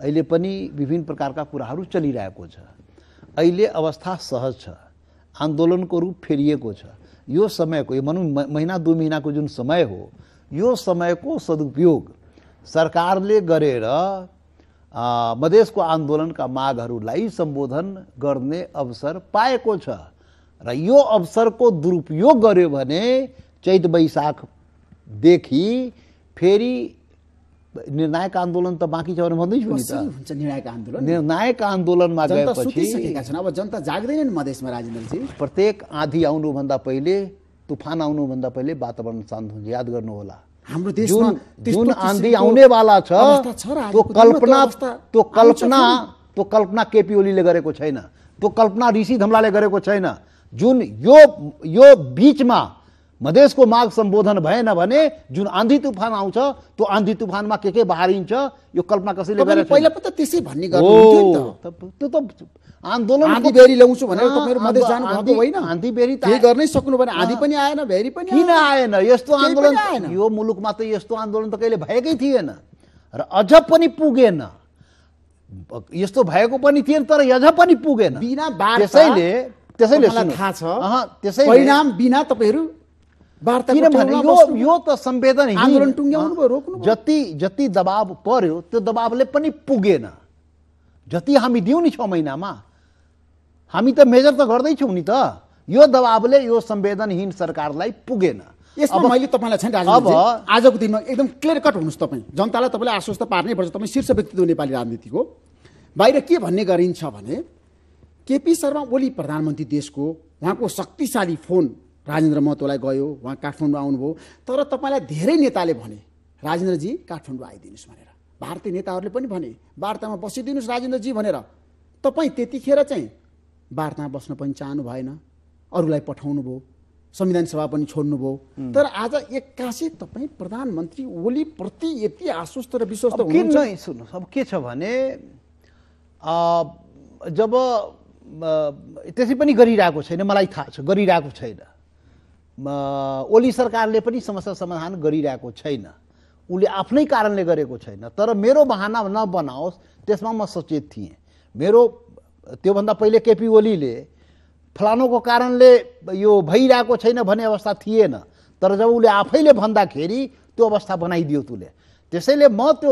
अहिले पनि विभिन्न प्रकारका कुराहरू चलिरहेको छ अहिले अवस्था सहज छ आन्दोलनको रूप फेरिएको छ यो समयको यो भनौँ महिना दुई महिनाको जुन समय हो यो समयको सदुपयोग सरकारले गरेर मधेसको आन्दोलनका मागहरूलाई सम्बोधन गर्ने अवसर पाएको छ र यो अवसरको दुरुपयोग गर्यो भने चैत वैशाख देखि फेरि निर्णायक आन्दोलन त बाँकी छ भने भन्दै हुन्छ निर्णायक आन्दोलन निर्णायक आन्दोलनमा गएपछि छन् अब जनता जाग्दैनन् मधेसमा राजेन्द्रजी प्रत्येक आधी आउनुभन्दा पहिले तुफान आउनुभन्दा पहिले वातावरण शान्त हुन्छ याद होला हाम्रो देशमा जुन आँधी आउनेवाला छ त्यो कल्पना त्यो कल्पना त्यो कल्पना केपी ओलीले गरेको छैन त्यो कल्पना ऋषि धम्लाले गरेको छैन जुन यो यो बिचमा मधेसको माग सम्बोधन भएन भने जुन आन्धी तुफान आउँछ त्यो आन्धी तुफानमा के के बहारिन्छ यो कल्पना कसैले पहिला त त्यसै भन्ने त्यो त आन्दोलन आँधी बेरी ल्याउँछु भनेर तपाईँहरू मधेस जानु भएको होइन आँधी बेरी त गर्नै सक्नु भने आँधी पनि आएन भेरी पनि किन आएन यस्तो आन्दोलन यो मुलुकमा त यस्तो आन्दोलन त कहिले भएकै थिएन र अझ पनि पुगेन यस्तो भएको पनि थिएन तर अझ पनि पुगेन बिना त्यसैले त्यसैले थाहा छ परिणाम बिना तपाईँहरू किनभने यो यो त संवेदन जति जति दबाब पर्यो त्यो दबाबले पनि पुगेन जति हामी दिउँ नि छ महिनामा हामी त मेजर त गर्दैछौँ नि त यो दबाबले यो संवेदनहीन सरकारलाई पुगेन यसमा मैले तपाईँलाई छैन अब आजको दिनमा एकदम क्लियर कट हुनुहोस् तपाईँ जनतालाई तपाईँले आश्वस्त पार्नै पर्छ तपाईँ शीर्ष व्यक्तित्व नेपाली राजनीतिको बाहिर के भन्ने गरिन्छ भने केपी शर्मा ओली प्रधानमन्त्री देशको उहाँको शक्तिशाली फोन राजेन्द्र महतोलाई गयो उहाँ काठमाडौँ आउनुभयो तर तपाईँलाई धेरै नेताले भने राजेन्द्रजी काठमाडौँ आइदिनुहोस् भनेर भारतीय नेताहरूले पनि भने वार्तामा बसिदिनुहोस् राजेन्द्रजी भनेर तपाईँ त्यतिखेर चाहिँ वार्तामा बस्न पनि चाहनु भएन अरूलाई पठाउनु भयो संविधान सभा पनि छोड्नु भयो तर आज एक्कासी तपाईँ प्रधानमन्त्री ओलीप्रति यति आश्वस्त र विश्वस्त सुन्नुहोस् अब के छ भने जब त्यसै पनि गरिरहेको छैन मलाई थाहा छ गरिरहेको छैन ओली सरकारले पनि समस्या समाधान गरिरहेको छैन उसले आफ्नै कारणले गरेको छैन तर मेरो बहाना नबनाओस् त्यसमा म सचेत थिएँ मेरो त्योभन्दा पहिले केपी ओलीले फलानुको कारणले यो भइरहेको छैन भन्ने अवस्था थिएन तर जब उसले आफैले भन्दाखेरि त्यो अवस्था बनाइदियो तुले त्यसैले म त्यो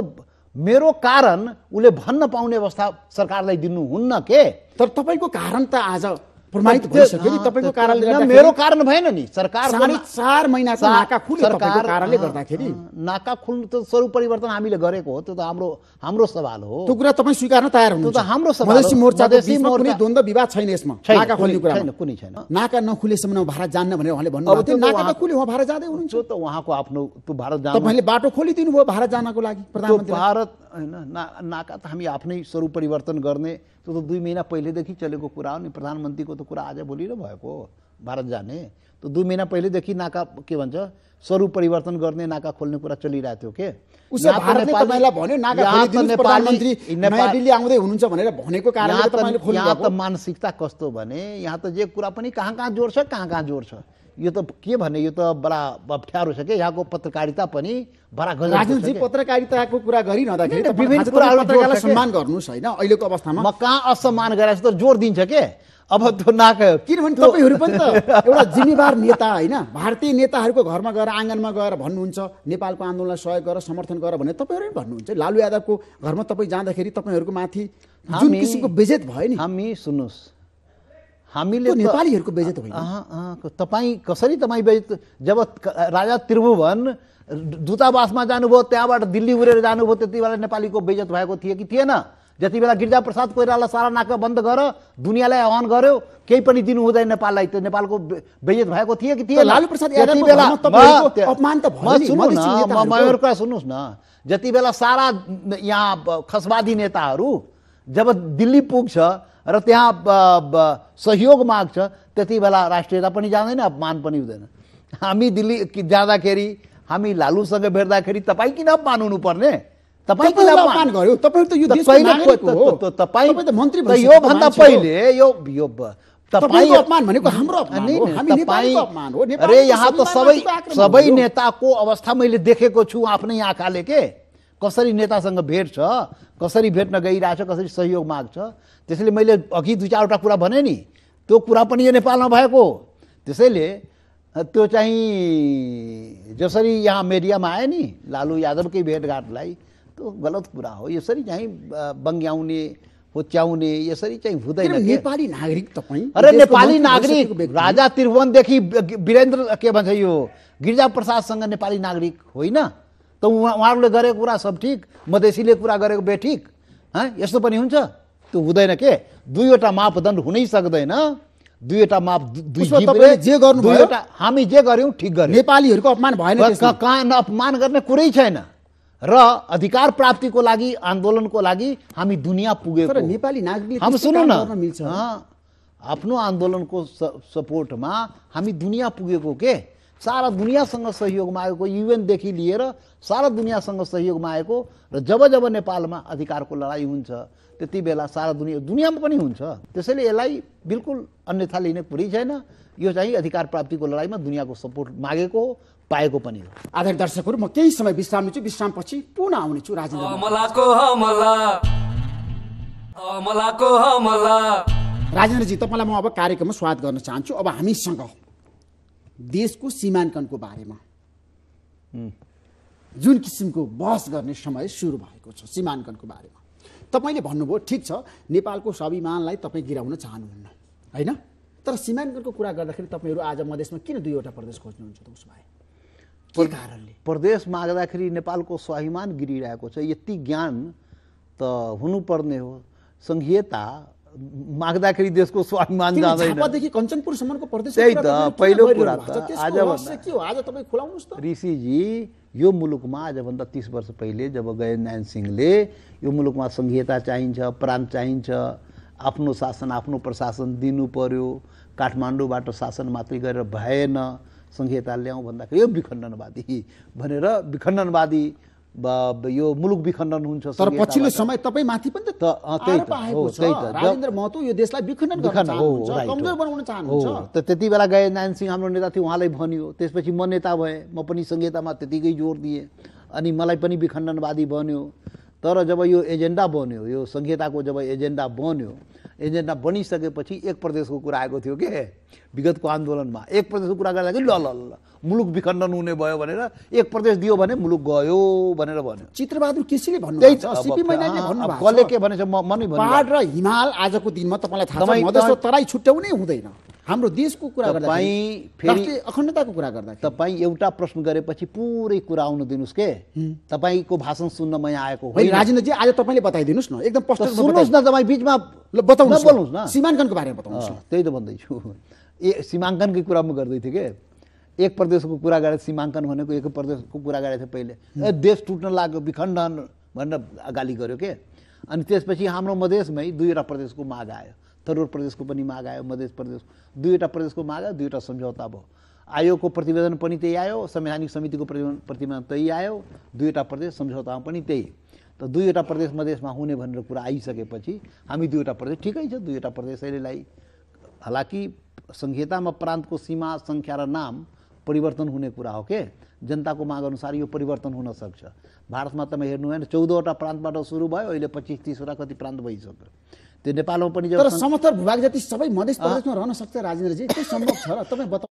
मेरो कारण उसले भन्न पाउने अवस्था सरकारलाई दिनुहुन्न के तर तपाईँको कारण त आज प्रमाणित भइसक्यो नि तपाईँको कारणले मेरो कारण भएन नि सरकार चार महिनाको नाका खुल्यो सरकार कारणले गर्दाखेरि नाका खुल्नु त स्वरूप परिवर्तन हामीले गरेको हो त्यो त हाम्रो हाम्रो सवाल हो त्यो कुरा तपाईँ स्वीकार्न तयार हुनु त हाम्रो मधेसी मोर्चाको कुनै विवाद छैन यसमा नाका खोल्ने कुरा छैन कुनै छैन नाका नखुलेसम्म भारत जान्न भनेर उहाँले भन्नुभएको थियो नाका त खुल्यो उहाँ भारत जाँदै हुनुहुन्छ त उहाँको आफ्नो त्यो भारत जानु तपाईँले बाटो खोलिदिनु भयो भारत जानको लागि प्रधानमन्त्री भारत होइन नाका त हामी आफ्नै स्वरूप परिवर्तन गर्ने त्यो त दुई महिना पहिलेदेखि चलेको कुरा हो नि प्रधानमन्त्रीको त कुरा आज भोलि नै भएको भारत जाने त्यो दुई महिना पहिलेदेखि नाका के भन्छ स्वरूप परिवर्तन गर्ने नाका खोल्ने कुरा चलिरहेको थियो के मानसिकता कस्तो भने यहाँ त जे कुरा पनि कहाँ कहाँ जोड्छ कहाँ कहाँ जोड्छ यो त के भन्ने यो त बडा अप्ठ्यारो छ क्या यहाँको पत्रकारिता पनि बडा राजनजी पत्रकारिताको कुरा गरिरहँदाखेरि विभिन्न सम्मान गर्नुहोस् होइन अहिलेको अवस्थामा म कहाँ असम्मान गरेर त जोड दिन्छ के अब त्यो नाक किनभने तपाईँहरू पनि त एउटा जिम्मेवार नेता होइन भारतीय नेताहरूको घरमा गएर आँगनमा गएर भन्नुहुन्छ नेपालको आन्दोलनलाई सहयोग गरेर समर्थन गर भनेर तपाईँहरू पनि भन्नुहुन्छ लालु यादवको घरमा तपाईँ जाँदाखेरि तपाईँहरूको माथि जुन किसिमको बेजेत भयो नि हामी सुन्नुहोस् हामीले नेपालीहरूको बेजेत होइन तपाईँ कसरी तपाईँ बेजेत जब राजा त्रिभुवन दूतावासमा जानुभयो त्यहाँबाट दिल्ली उडेर जानुभयो त्यति बेला नेपालीको बेजत भएको थियो कि थिएन जति बेला गिरिजाप्रसाद कोइराला सारा नाका बन्द गर दुनियाँलाई आह्वान गर्यो केही पनि दिनु हुँदैन नेपाललाई त्यो नेपालको बेजत भएको थियो कि थियो लालु प्रसाद मेरो कुरा सुन्नुहोस् न जति बेला सारा यहाँ खसवादी नेताहरू जब दिल्ली पुग्छ र त्यहाँ सहयोग माग्छ त्यति बेला राष्ट्रियता पनि जाँदैन अपमान पनि हुँदैन हामी दिल्ली जाँदाखेरि हामी लालुसँग भेट्दाखेरि तपाईँ किन अपमान हुनुपर्ने तपाईँ किन योभन्दा पहिले यो यो अपमान भनेको हाम्रो अरे यहाँ त सबै सबै नेताको अवस्था मैले देखेको छु आफ्नै आँखाले के कसरी नेतासँग भेट छ कसरी भेट्न गइरहेछ कसरी सहयोग माग्छ त्यसैले मैले अघि दुई चारवटा कुरा भने नि त्यो कुरा पनि यो नेपालमा भएको त्यसैले त्यो चाहिँ जसरी यहाँ मिडियामा आयो नि लालु यादवकै भेटघाटलाई त्यो गलत कुरा हो यसरी चाहिँ बङ्ग्याउने होच्याउने यसरी चाहिँ हुँदैन नेपाली नागरिक तपाईँ अरे नेपाली नागरिक राजा त्रिभुवनदेखि वीरेन्द्र के भन्छ यो गिरिजा प्रसादसँग नेपाली नागरिक होइन त उहाँहरूले गरेको कुरा सब ठिक मधेसीले कुरा गरेको बे ठिक है यस्तो पनि हुन्छ त्यो हुँदैन के दुईवटा मापदण्ड हुनै सक्दैन दुईवटा माप जे गर्नु दुईवटा हामी जे गर्यौँ ठिक गर्यौँ नेपालीहरूको अपमान भएन कहाँ अपमान गर्ने कुरै छैन र अधिकार प्राप्तिको लागि आन्दोलनको लागि हामी दुनियाँ पुगेको नेपाली नागरिक हामी सुन न आफ्नो आन्दोलनको सपोर्टमा हामी दुनियाँ पुगेको के सारा दुनियाँसँग सहयोग मागेको युएनदेखि लिएर सारा दुनियाँसँग सहयोग मागेको र जब जब नेपालमा अधिकारको लडाइँ हुन्छ त्यति बेला सारा दुनियाँ दुनियाँमा पनि हुन्छ त्यसैले यसलाई बिल्कुल अन्यथा लिने कुरै छैन यो चाहिँ अधिकार प्राप्तिको लडाइँमा दुनियाँको सपोर्ट मागेको हो पाएको पनि हो आधार दर्शकहरू म केही समय विश्राम लिन्छु विश्रामपछि पुनः आउनेछु राजेन्द्र राजेन्द्रजी तपाईँलाई म अब कार्यक्रममा स्वागत गर्न चाहन्छु अब हामीसँग देशको सीमाङ्कनको बारेमा जुन किसिमको बहस गर्ने समय सुरु भएको छ सीमाङ्कनको बारेमा तपाईँले भन्नुभयो ठिक छ नेपालको स्वाभिमानलाई तपाईँ गिराउन चाहनुहुन्न होइन तर सीमाङ्कनको कुरा गर्दाखेरि तपाईँहरू आज मधेसमा किन दुईवटा प्रदेश खोज्नुहुन्छ त उसो भए प्रदेश माग्दाखेरि नेपालको स्वाभिमान गिरिरहेको छ यति ज्ञान त हुनुपर्ने हो सङ्घीयता माग्दाखेरि देशको स्वाभिमान जाँदैन कञ्चनपुरसम्मको त्यही त पहिलो कुरा त आज के हो आज तपाईँ खुलाउनुहोस् त ऋषिजी यो मुलुकमा आजभन्दा तिस वर्ष पहिले जब गयनारायण सिंहले यो मुलुकमा सङ्घीयता चाहिन्छ प्राण चाहिन्छ आफ्नो शासन आफ्नो प्रशासन दिनु पर्यो काठमाडौँबाट शासन मात्रै गरेर भएन सङ्घीयता ल्याउँ भन्दाखेरि यो विखण्डनवादी भनेर विखण्डनवादी यो मुलुक विखण्डन हुन्छ तर पछिल्लो समय तपाईँ माथि पनि त त्यही राजेन्द्र महतो यो देशलाई विखण्डन गर्न कमजोर बनाउन चाहनुहुन्छ त त्यति बेला गए नारायण सिंह हाम्रो नेता थियो उहाँलाई भन्यो त्यसपछि म नेता भएँ म पनि संहितामा त्यतिकै जोड दिएँ अनि मलाई पनि विखण्डनवादी बन्यो तर जब यो एजेन्डा बन्यो यो संहिताको जब एजेन्डा बन्यो एजेन्डा बनिसकेपछि एक प्रदेशको कुरा आएको थियो के विगतको आन्दोलनमा एक प्रदेशको कुरा गर्दाखेरि ल ल ल मुलुक विखण्डन हुने भयो भनेर एक प्रदेश दियो भने मुलुक गयो भनेर भन्यो चित्रबहादुर केसीले भन्नु कसले के भनेछ म मनै पहाड र हिमाल आजको दिनमा तपाईँलाई थाहा छ तराई छुट्याउनै हुँदैन हाम्रो देशको कुरा गर्दा फेरि अखण्डताको कुरा गर्दा तपाईँ एउटा प्रश्न गरेपछि पुरै कुरा आउनु दिनुहोस् के तपाईँको भाषण सुन्न म यहाँ आएको होइन राजेन्द्रजी आज तपाईँले बताइदिनुहोस् न एकदम सुन्नुहोस् न तपाईँ बिचमा बताउनु बोल्नुहोस् न सीमाङ्कनको बारेमा बताउनुहोस् त्यही त भन्दैछु ए सीमाङ्कनकै कुरा म गर्दै थिएँ कि एक प्रदेशको कुरा गरेर सीमाङ्कन भनेको एक प्रदेशको कुरा गरेको थियो पहिले देश टुट्न लाग्यो विखण्डन भनेर गाली गर्यो के अनि त्यसपछि हाम्रो मधेसमै दुईवटा प्रदेशको माग आयो तरुर प्रदेशको पनि माग आयो मध्य प्रदेश दुईवटा प्रदेशको माग आयो दुईवटा सम्झौता भयो आयोगको प्रतिवेदन पनि त्यही आयो संवैधानिक समितिको प्रतिवेदन त्यही आयो दुईवटा प्रदेश सम्झौतामा पनि त्यही त दुईवटा प्रदेश मधेसमा हुने भनेर कुरा आइसकेपछि हामी दुईवटा प्रदेश ठिकै छ दुईवटा प्रदेश अहिलेलाई हालाकि संहितामा प्रान्तको सीमा सङ्ख्या र नाम परिवर्तन हुने कुरा हो के जनताको माग अनुसार यो परिवर्तन हुन सक्छ भारतमा तपाईँ हेर्नु भएन चौधवटा प्रान्तबाट सुरु भयो अहिले पच्चिस तिसवटा कति प्रान्त भइसक्यो त्यो नेपालमा पनि तर समथर भूभाग जति सबै मधेस प्रदेशमा रहन सक्छ राजेन्द्रजी त्यो सम्भव छ र तपाईँ बता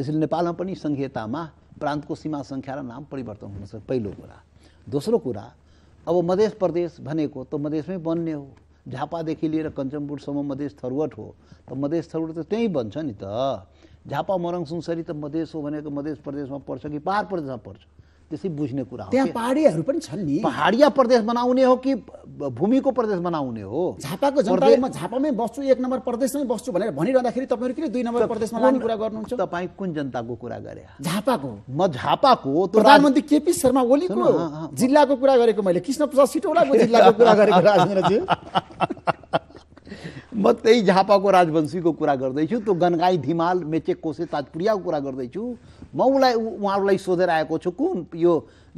त्यसैले नेपालमा पनि सङ्घीयतामा प्रान्तको सीमा सङ्ख्या र नाम परिवर्तन हुन सक्छ पहिलो कुरा दोस्रो कुरा अब मधेस प्रदेश भनेको त मधेसमै बन्ने हो झापादेखि लिएर कञ्चनपुरसम्म मधेस थरुवट हो त मधेस थरुवट त त्यहीँ बन्छ नि त झापा मरङ सुनसरी त मधेस हो भनेको मधेस प्रदेशमा पर्छ कि पार प्रदेशमा पर्छ त्यसै बुझ्ने कुरा हो त्यहाँ पहाडियाहरू पनि छन् नि पहाडिया प्रदेश बनाउने हो कि भूमिको प्रदेश बनाउने हो झापाको जनताले म झापामै बस्छु एक नम्बर प्रदेशमै बस्छु भनेर भनिरहँदाखेरि तपाईँहरू किन दुई नम्बर प्रदेशमा लाने कुरा गर्नुहुन्छ तपाईँ कुन जनताको कुरा गरे झापाको म झापाको प्रधानमन्त्री केपी शर्मा ओलीको जिल्लाको कुरा गरेको मैले कृष्ण प्रसाद सिटौलाको जिल्लाको कुरा गरेको राजेन्द्रजी म त्यही झापाको राजवंशीको कुरा गर्दैछु त्यो गनगाई धिमाल मेचेक कोसे ताजपुरियाको कुरा गर्दैछु म उसलाई उहाँहरूलाई सोधेर आएको छु कुन यो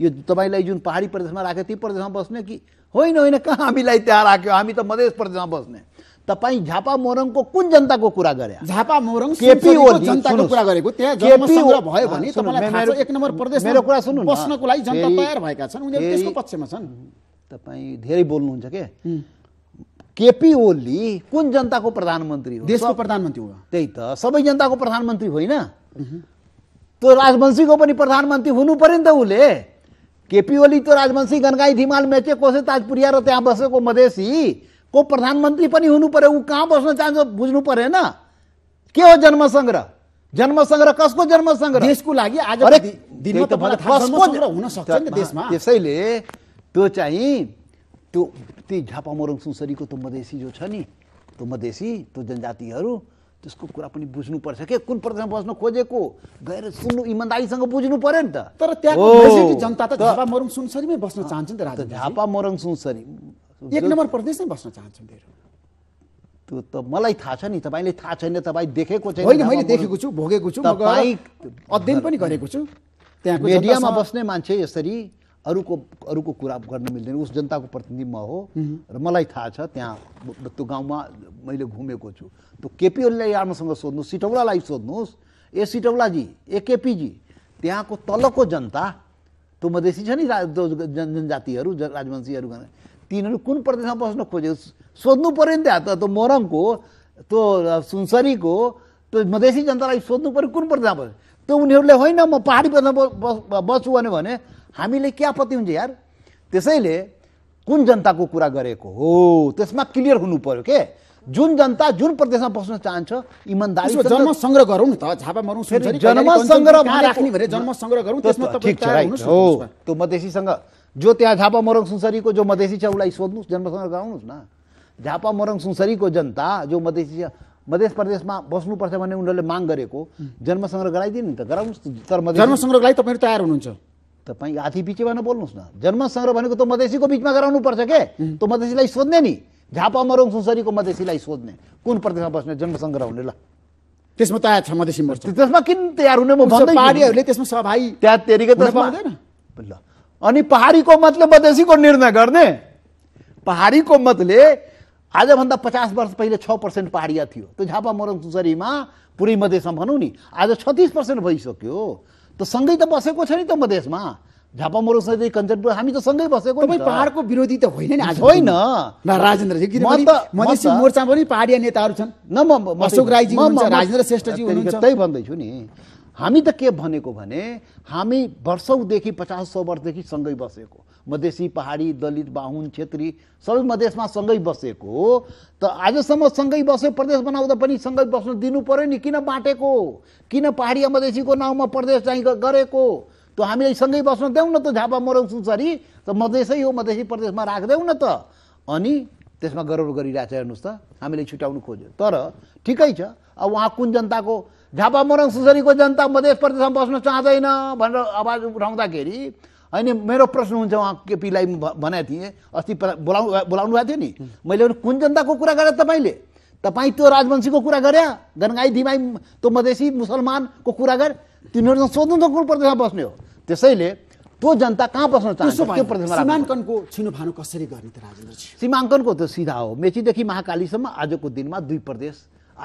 यो तपाईँलाई जुन पहाडी प्रदेशमा राख्यो ती प्रदेशमा बस्ने कि होइन होइन कहाँ हामीलाई त्यहाँ राख्यो हामी त मधेस प्रदेशमा बस्ने तपाईँ झापा मोरङको कुन जनताको कुरा गरे झापा मोरङ केपी जनताको कुरा गरेको त्यहाँ भयो भने तपाईँलाई एक नम्बर प्रदेश मेरो कुरा सुन्नु बस्नको लागि जनता तयार भएका छन् उनीहरू त्यसको पक्षमा छन् तपाईँ धेरै बोल्नुहुन्छ के केपी ओली कुन जनताको प्रधानमन्त्री हो देशको प्रधानमन्त्री हो त्यही त सबै जनताको प्रधानमन्त्री होइन त्यो राजवंशीको पनि प्रधानमन्त्री हुनु पऱ्यो नि त उसले केपी ओली त्यो राजवंशी गनगाई धिमाल मेचे कसै ताजपुरिया र त्यहाँ बसेको मधेसी को प्रधानमन्त्री पनि हुनु पऱ्यो ऊ कहाँ बस्न चाहन्छ बुझ्नु परेन के हो जन्म जन्मसङ्ग्रह कसको जन्म देशको लागि आज हुन सक्छ नि देशमा त्यसैले त्यो चाहिँ त्यो ती झापा मोरङ सुनसरीको त्यो मधेसी जो छ नि त्यो मधेसी त्यो जनजातिहरू त्यसको कुरा पनि बुझ्नु पर्छ के कुन प्रदेशमा बस्न खोजेको गएर सुन्नु इमान्दारीसँग बुझ्नु पर्यो नि त तर त्यहाँ जनता त झापा मरङ सुनसरीमै बस्न चाहन्छ नि त राजा झापा सुनसरी एक नम्बर प्रदेशमै बस्न चाहन्छन् त्यो त मलाई थाहा छ नि तपाईँले थाहा छैन तपाईँ देखेको छैन मैले देखेको छु भोगेको छु अध्ययन पनि गरेको छु त्यहाँ मिडियामा बस्ने मान्छे यसरी अरूको अरूको कुरा गर्न मिल्दैन उस जनताको प्रतिनिधि म हो र मलाई थाहा छ त्यहाँ त्यो गाउँमा मैले घुमेको छु त्यो केपी ओलीलाई आमासँग सोध्नुहोस् सिटौलालाई सोध्नुहोस् ए सिटौलाजी ए केपीजी त्यहाँको तलको जनता त्यो मधेसी छ नि जनजातिहरू राजवंशीहरू तिनीहरू कुन प्रदेशमा बस्न खोजेको सोध्नु पऱ्यो नि त्यहाँ त्यो मोरङको त्यो सुनसरीको त्यो मधेसी जनतालाई सोध्नु पऱ्यो कुन प्रदेशमा बस्यो त्यो उनीहरूले होइन म पाहाडी प्रदेशमा बस्छु भने हामीले के आपत्ति हुन्छ यार त्यसैले कुन जनताको कुरा गरेको हो त्यसमा क्लियर हुनु पर्यो के जुन जनता जुन प्रदेशमा बस्न चाहन्छ इमान्दारी जन्म गरौँ न झापा मरौँ जन्म राख्ने जन्म गरौँ त्यसमा ठिक छ हो त्यो मधेसीसँग जो त्यहाँ झापा मरङ सुनसरीको जो मधेसी छ उसलाई सोध्नुहोस् जन्म सङ्ग्रह गराउनुहोस् न झापा मरङ सुनसरीको जनता जो मधेसी छ मधेस प्रदेशमा बस्नुपर्छ भन्ने उनीहरूले माग गरेको जन्मसङ्ग्रह गराइदिनु नि त गराउनुहोस् तर जन्म सङ्ग्रहलाई तपाईँहरू तयार हुनुहुन्छ तपाईँ आधी बिचमा नबोल्नुहोस् न जन्मसङ्ग्रह भनेको त मधेसीको बिचमा पर्छ के त मधेसीलाई सोध्ने नि झापा मरौँ सुसरीको मधेसीलाई सोध्ने कुन प्रदेशमा बस्ने जन्मसङ्ग्रह हुने ल त्यसमा तयार छ मधेसी मर्छ त्यसमा किन तयार हुने म पहाडीहरूले त्यसमा सहभागी त्यहाँ तेरिक ल अनि पहाडीको मतले मधेसीको निर्णय गर्ने पहाडीको मतले आजभन्दा पचास वर्ष पहिले छ पर्सेन्ट पहाडिया थियो त्यो झापा मरङ सुसरीमा पुरै मधेसमा भनौँ नि आज छत्तिस पर्सेन्ट भइसक्यो त सँगै त बसेको छ नि त मधेसमा झापा मोरङ सधैँ कञ्चनपुर हामी त सँगै बसेको तपाईँ पाहाडको विरोधी त होइन नि आज होइन न राजेन्द्रजी किनभने मधेसी मोर्चा पनि पाहाडिया नेताहरू छन् न म अशोक राईजी हुनुहुन्छ राजेन्द्र श्रेष्ठजी हुनुहुन्छ त्यही भन्दैछु नि हामी त के भनेको भने हामी वर्षौँदेखि पचास सौ वर्षदेखि सँगै बसेको मधेसी पहाडी दलित बाहुन छेत्री सबै मधेसमा सँगै बसेको हो त आजसम्म सँगै बस्यो प्रदेश बनाउँदा पनि सँगै बस्नु दिनु पऱ्यो नि किन बाँटेको किन पहाडी मधेसीको नाउँमा प्रदेश चाहिँ गरेको त हामीले सँगै बस्न देऊ न त झापा मरौँ सुनसरी त मधेसै हो मधेसी प्रदेशमा राखिदेऊ न त अनि त्यसमा गर्व गरिरहेछ हेर्नुहोस् त हामीले छुट्याउनु खोज्यो तर ठिकै छ अब उहाँ कुन जनताको झापा मोरङ सुसरीको जनता मधेस प्रदेशमा बस्न चाहँदैन भनेर आवाज उठाउँदाखेरि होइन मेरो प्रश्न हुन्छ उहाँ केपीलाई भनेको थिएँ अस्ति बोलाउनु बोलाउनु भएको थियो नि मैले भने कुन जनताको कुरा गरेँ तपाईँले तपाईँ त्यो राजवंशीको कुरा गरे गनगाई दिमाई त्यो मधेसी मुसलमानको कुरा गरे तिनीहरूसँग स्वतन्त्र कुन प्रदेशमा बस्ने हो त्यसैले त्यो जनता कहाँ बस्न चाहन्छ त्यो प्रदेशमा सीमाङ्कनको छिनोफानो कसरी गर्ने त राजेन्द्रजी सीमाङ्कनको त सिधा हो मेचीदेखि महाकालीसम्म आजको दिनमा दुई प्रदेश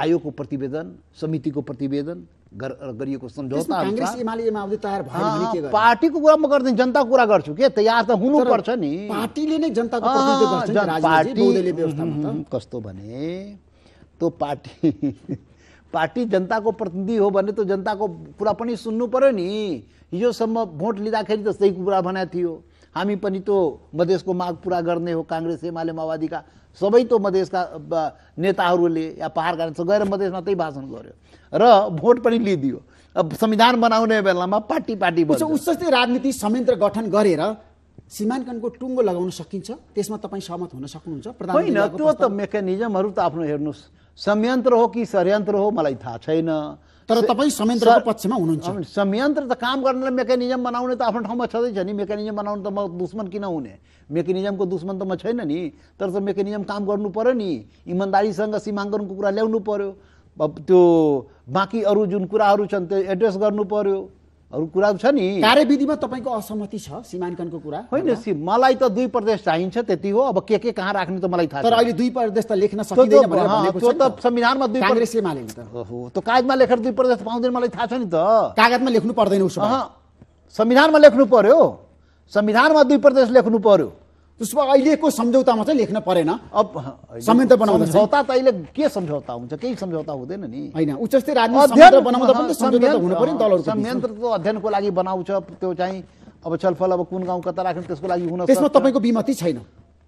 आयोगको प्रतिवेदन समितिको प्रतिवेदन गरिएको सम्झौता पार्टीको कुरा म गर्दैन जनताको कुरा गर्छु के तयार त हुनुपर्छ नि पार्टीले नै जनताको पार्टी कस्तो भने त्यो पार्टी पार्टी जनताको प्रतिनिधि हो भने त जनताको कुरा पनि सुन्नु पऱ्यो नि हिजोसम्म भोट लिँदाखेरि त त्यही कुरा भनेको थियो हामी पनि त्यो मधेसको माग पुरा गर्ने हो काङ्ग्रेस एमाले माओवादीका सबै त्यो मधेसका नेताहरूले या पाहाडका गएर मधेसमा त्यही भाषण गर्यो र भोट पनि लिइदियो अब संविधान बनाउने बेलामा पार्टी पार्टी बस्छ उच्चस्तै राजनीति संयन्त्र गठन गरेर सीमाङ्कनको टुङ्गो लगाउन सकिन्छ त्यसमा तपाईँ सहमत हुन सक्नुहुन्छ होइन त्यो त मेकानिजमहरू त आफ्नो हेर्नुहोस् संयन्त्र हो कि षड्यन्त्र हो मलाई थाहा छैन तर तपाईँ संयन्त्रको पक्षमा हुनुहुन्छ संयन्त्र त काम गर्नलाई मेकानिजम बनाउने त आफ्नो ठाउँमा छँदैछ नि मेकानिजम बनाउनु त म दुश्मन किन हुने मेकानिजमको दुश्मन त म छैन नि तर त मेकानिजम काम गर्नु पऱ्यो नि इमान्दारीसँग सीमाङ्कनको कुरा ल्याउनु पऱ्यो अब त्यो बाँकी अरू जुन कुराहरू छन् त्यो एड्रेस गर्नु पऱ्यो अरू कुरा छ नि कार्यविधिमा तपाईँको असहमति छ सीमाङ्कनको कुरा होइन मलाई त दुई प्रदेश चाहिन्छ त्यति हो अब के के कहाँ राख्ने त मलाई थाहा तर अहिले दुई प्रदेश त लेख्न सकिँदैन त संविधानमा दुई प्रदेश त कागजमा लेखेर दुई प्रदेश पाउँदैन मलाई थाहा छ नि त कागजमा लेख्नु पर्दैन उसो संविधानमा लेख्नु पर्यो संविधानमा दुई प्रदेश लेख्नु पर्यो त्यसमा अहिलेको सम्झौतामा चाहिँ लेख्न परेन अब संयन्त्र बनाउँदा सम्झौता त अहिले के सम्झौता हुन्छ केही सम्झौता हुँदैन नि होइन उच्च स्तरीय बनाउँदा पनि सम्झौता हुनु पर्यो दलहरू संयन्त्र त अध्ययनको लागि बनाउँछ त्यो चाहिँ अब छलफल अब कुन गाउँ कता राख्ने त्यसको लागि हुन त्यसमा तपाईँको विमति छैन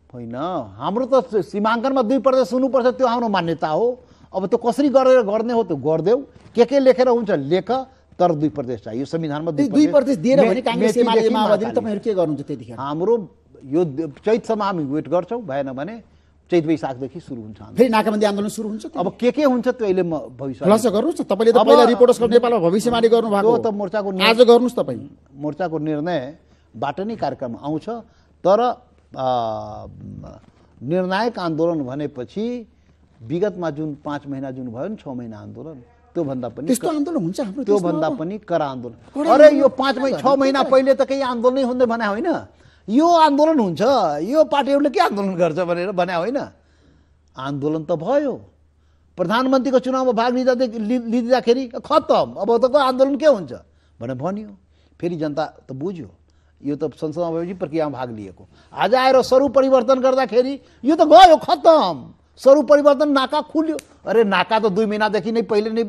होइन हाम्रो त सीमाङ्कनमा दुई प्रदेश हुनुपर्छ त्यो हाम्रो मान्यता हो अब त्यो कसरी गरेर गर्ने हो त्यो गरिदेऊ के के लेखेर हुन्छ लेख तर दुई प्रदेश चाहियो संविधानमा दुई प्रदेश दिएर भने काङ्ग्रेस माओवादीले तपाईँहरू के गर्नुहुन्छ त्यतिखेर हाम्रो यो चैतसम्म हामी वेट गर्छौँ भएन भने चैत वैशाखदेखि सुरु हुन्छ फेरि नाकाबन्दी आन्दोलन सुरु हुन्छ अब के के हुन्छ त्यो अहिले म भविष्य गर्नुहोस् तपाईँले त पहिला रिपोर्टर्स नेपालमा भविष्यवाणी गर्नु भएको त मोर्चाको आज गर्नुहोस् तपाईँ मोर्चाको निर्णयबाट नै कार्यक्रम आउँछ तर निर्णायक आन्दोलन भनेपछि विगतमा जुन पाँच महिना जुन भयो नि छ महिना आन्दोलन त्योभन्दा पनि त्यस्तो आन्दोलन हुन्छ हाम्रो त्योभन्दा पनि कडा आन्दोलन अरे यो पाँच महिना छ महिना पहिले त केही आन्दोलनै हुँदै भने होइन यो आन्दोलन हुन्छ यो पार्टीहरूले के आन्दोलन गर्छ भनेर भने होइन आन्दोलन त भयो प्रधानमन्त्रीको चुनावमा भाग लिँदा लिँदाखेरि खत्तम अब त आन्दोलन के हुन्छ भनेर भनियो फेरि जनता त बुझ्यो यो त संसदमा भएपछि प्रक्रियामा भाग लिएको आज आएर स्वरूप परिवर्तन गर्दाखेरि यो त गयो खत्तम स्वरूप परिवर्तन नाका खुल्यो अरे नाका त दुई महिनादेखि नै पहिले नै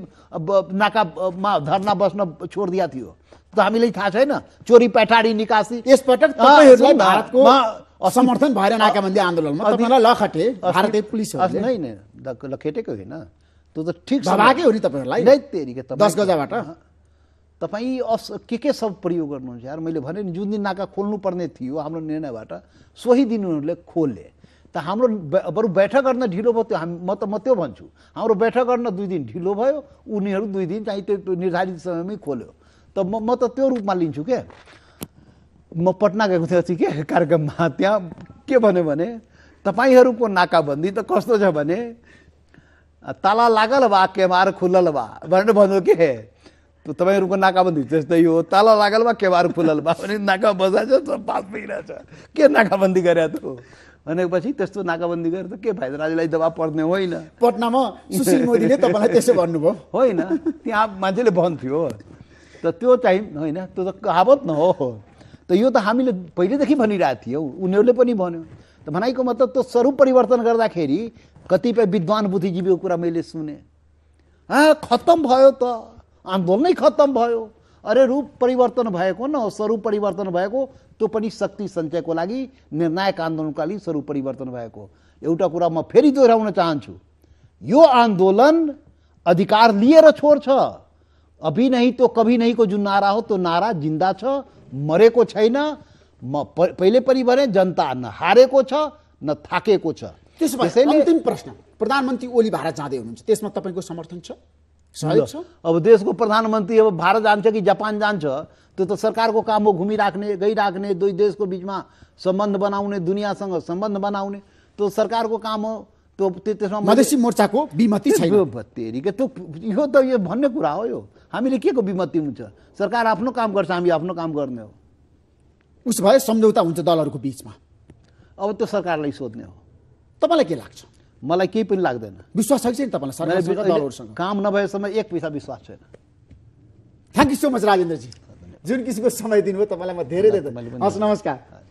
नाकामा धरना बस्न छोडिदिएको थियो त हामीलाई थाहा छैन चोरी पठाडी निकासी यसपटक तपाईँहरूलाई भारतको असमर्थन भएर नाकाबन्दी आन्दोलनमा तपाईँलाई लखटे भारतीय पुलिस होइन लखेटेको होइन त्यो त ठिक भएकै हो नि तपाईँहरूलाई दस गजाबाट तपाईँ अस के के सब प्रयोग गर्नुहुन्छ यार मैले भने नि जुन दिन नाका खोल्नुपर्ने थियो हाम्रो निर्णयबाट सोही दिन उनीहरूले खोले त हाम्रो बरु बैठक गर्न ढिलो भयो त्यो हामी म त म त्यो भन्छु हाम्रो बैठक गर्न दुई दिन ढिलो भयो उनीहरू दुई दिन चाहिँ त्यो निर्धारित समयमै खोल्यो त म म त त्यो रूपमा लिन्छु के म पटना गएको थिएँ अस्ति के कार्यक्रममा त्यहाँ के भन्यो भने तपाईँहरूको नाकाबन्दी त कस्तो छ भने ताला लागल बा केबार खुलल बा भनेर भन्नु के तपाईँहरूको नाकाबन्दी त्यस्तै हो ताला लागल बा केबार खुलल बा भने नाका बजाएछ छ पास भइरहेछ के नाकाबन्दी गरे त भनेपछि त्यस्तो नाकाबन्दी गरेर त के फाइदा राज्यलाई दबाब पर्ने होइन पटनामा सुशील मोदीले तपाईँलाई त्यसो भन्नुभयो होइन त्यहाँ मान्छेले भन्थ्यो त त्यो चाहिँ होइन त्यो त कहावत न हो त यो त हामीले पहिलेदेखि भनिरहेको थियौँ उनीहरूले पनि भन्यो त भनाइको मतलब त्यो स्वरूप परिवर्तन गर्दाखेरि कतिपय विद्वान बुद्धिजीवीको कुरा मैले सुने आ खत्तम भयो त आन्दोलनै खत्तम भयो अरे रूप परिवर्तन भएको न स्वरूप परिवर्तन भएको त्यो पनि शक्ति सञ्चयको लागि निर्णायक आन्दोलनको लागि स्वरूप परिवर्तन भएको एउटा कुरा म फेरि दोहोऱ्याउन चाहन्छु यो आन्दोलन अधिकार लिएर छोड्छ अभी नहीं तो कभी नहीं को जुन नारा हो त्यो नारा जिन्दा छ मरेको छैन म पहिले पनि भने जनता न हारेको छ न थाकेको छ त्यसैले प्रश्न प्रधानमन्त्री ओली भारत जाँदै हुनुहुन्छ त्यसमा तपाईँको समर्थन छ अब देशको प्रधानमन्त्री अब भारत जान्छ कि जापान जान्छ त्यो त सरकारको काम हो घुमिराख्ने गइराख्ने दुई देशको बिचमा सम्बन्ध बनाउने दुनियाँसँग सम्बन्ध बनाउने त्यो सरकारको काम हो त्यो त्यसमा मधेसी मोर्चाको बिमती छैन त्यो यो त यो भन्ने कुरा हो यो हामीले के को विमति हुन्छ सरकार आफ्नो काम गर्छ हामी आफ्नो काम गर्ने हो उस भए सम्झौता हुन्छ दलहरूको बिचमा अब त्यो सरकारलाई सोध्ने हो तपाईँलाई के लाग्छ मलाई केही पनि लाग्दैन विश्वास छ कि छैन तपाईँलाई काम नभएसम्म एक पैसा विश्वास छैन thank you so much Rajendraji जुन किसिमको समय दिनुभयो तपाईँलाई म धेरै धेरै हस् नमस्कार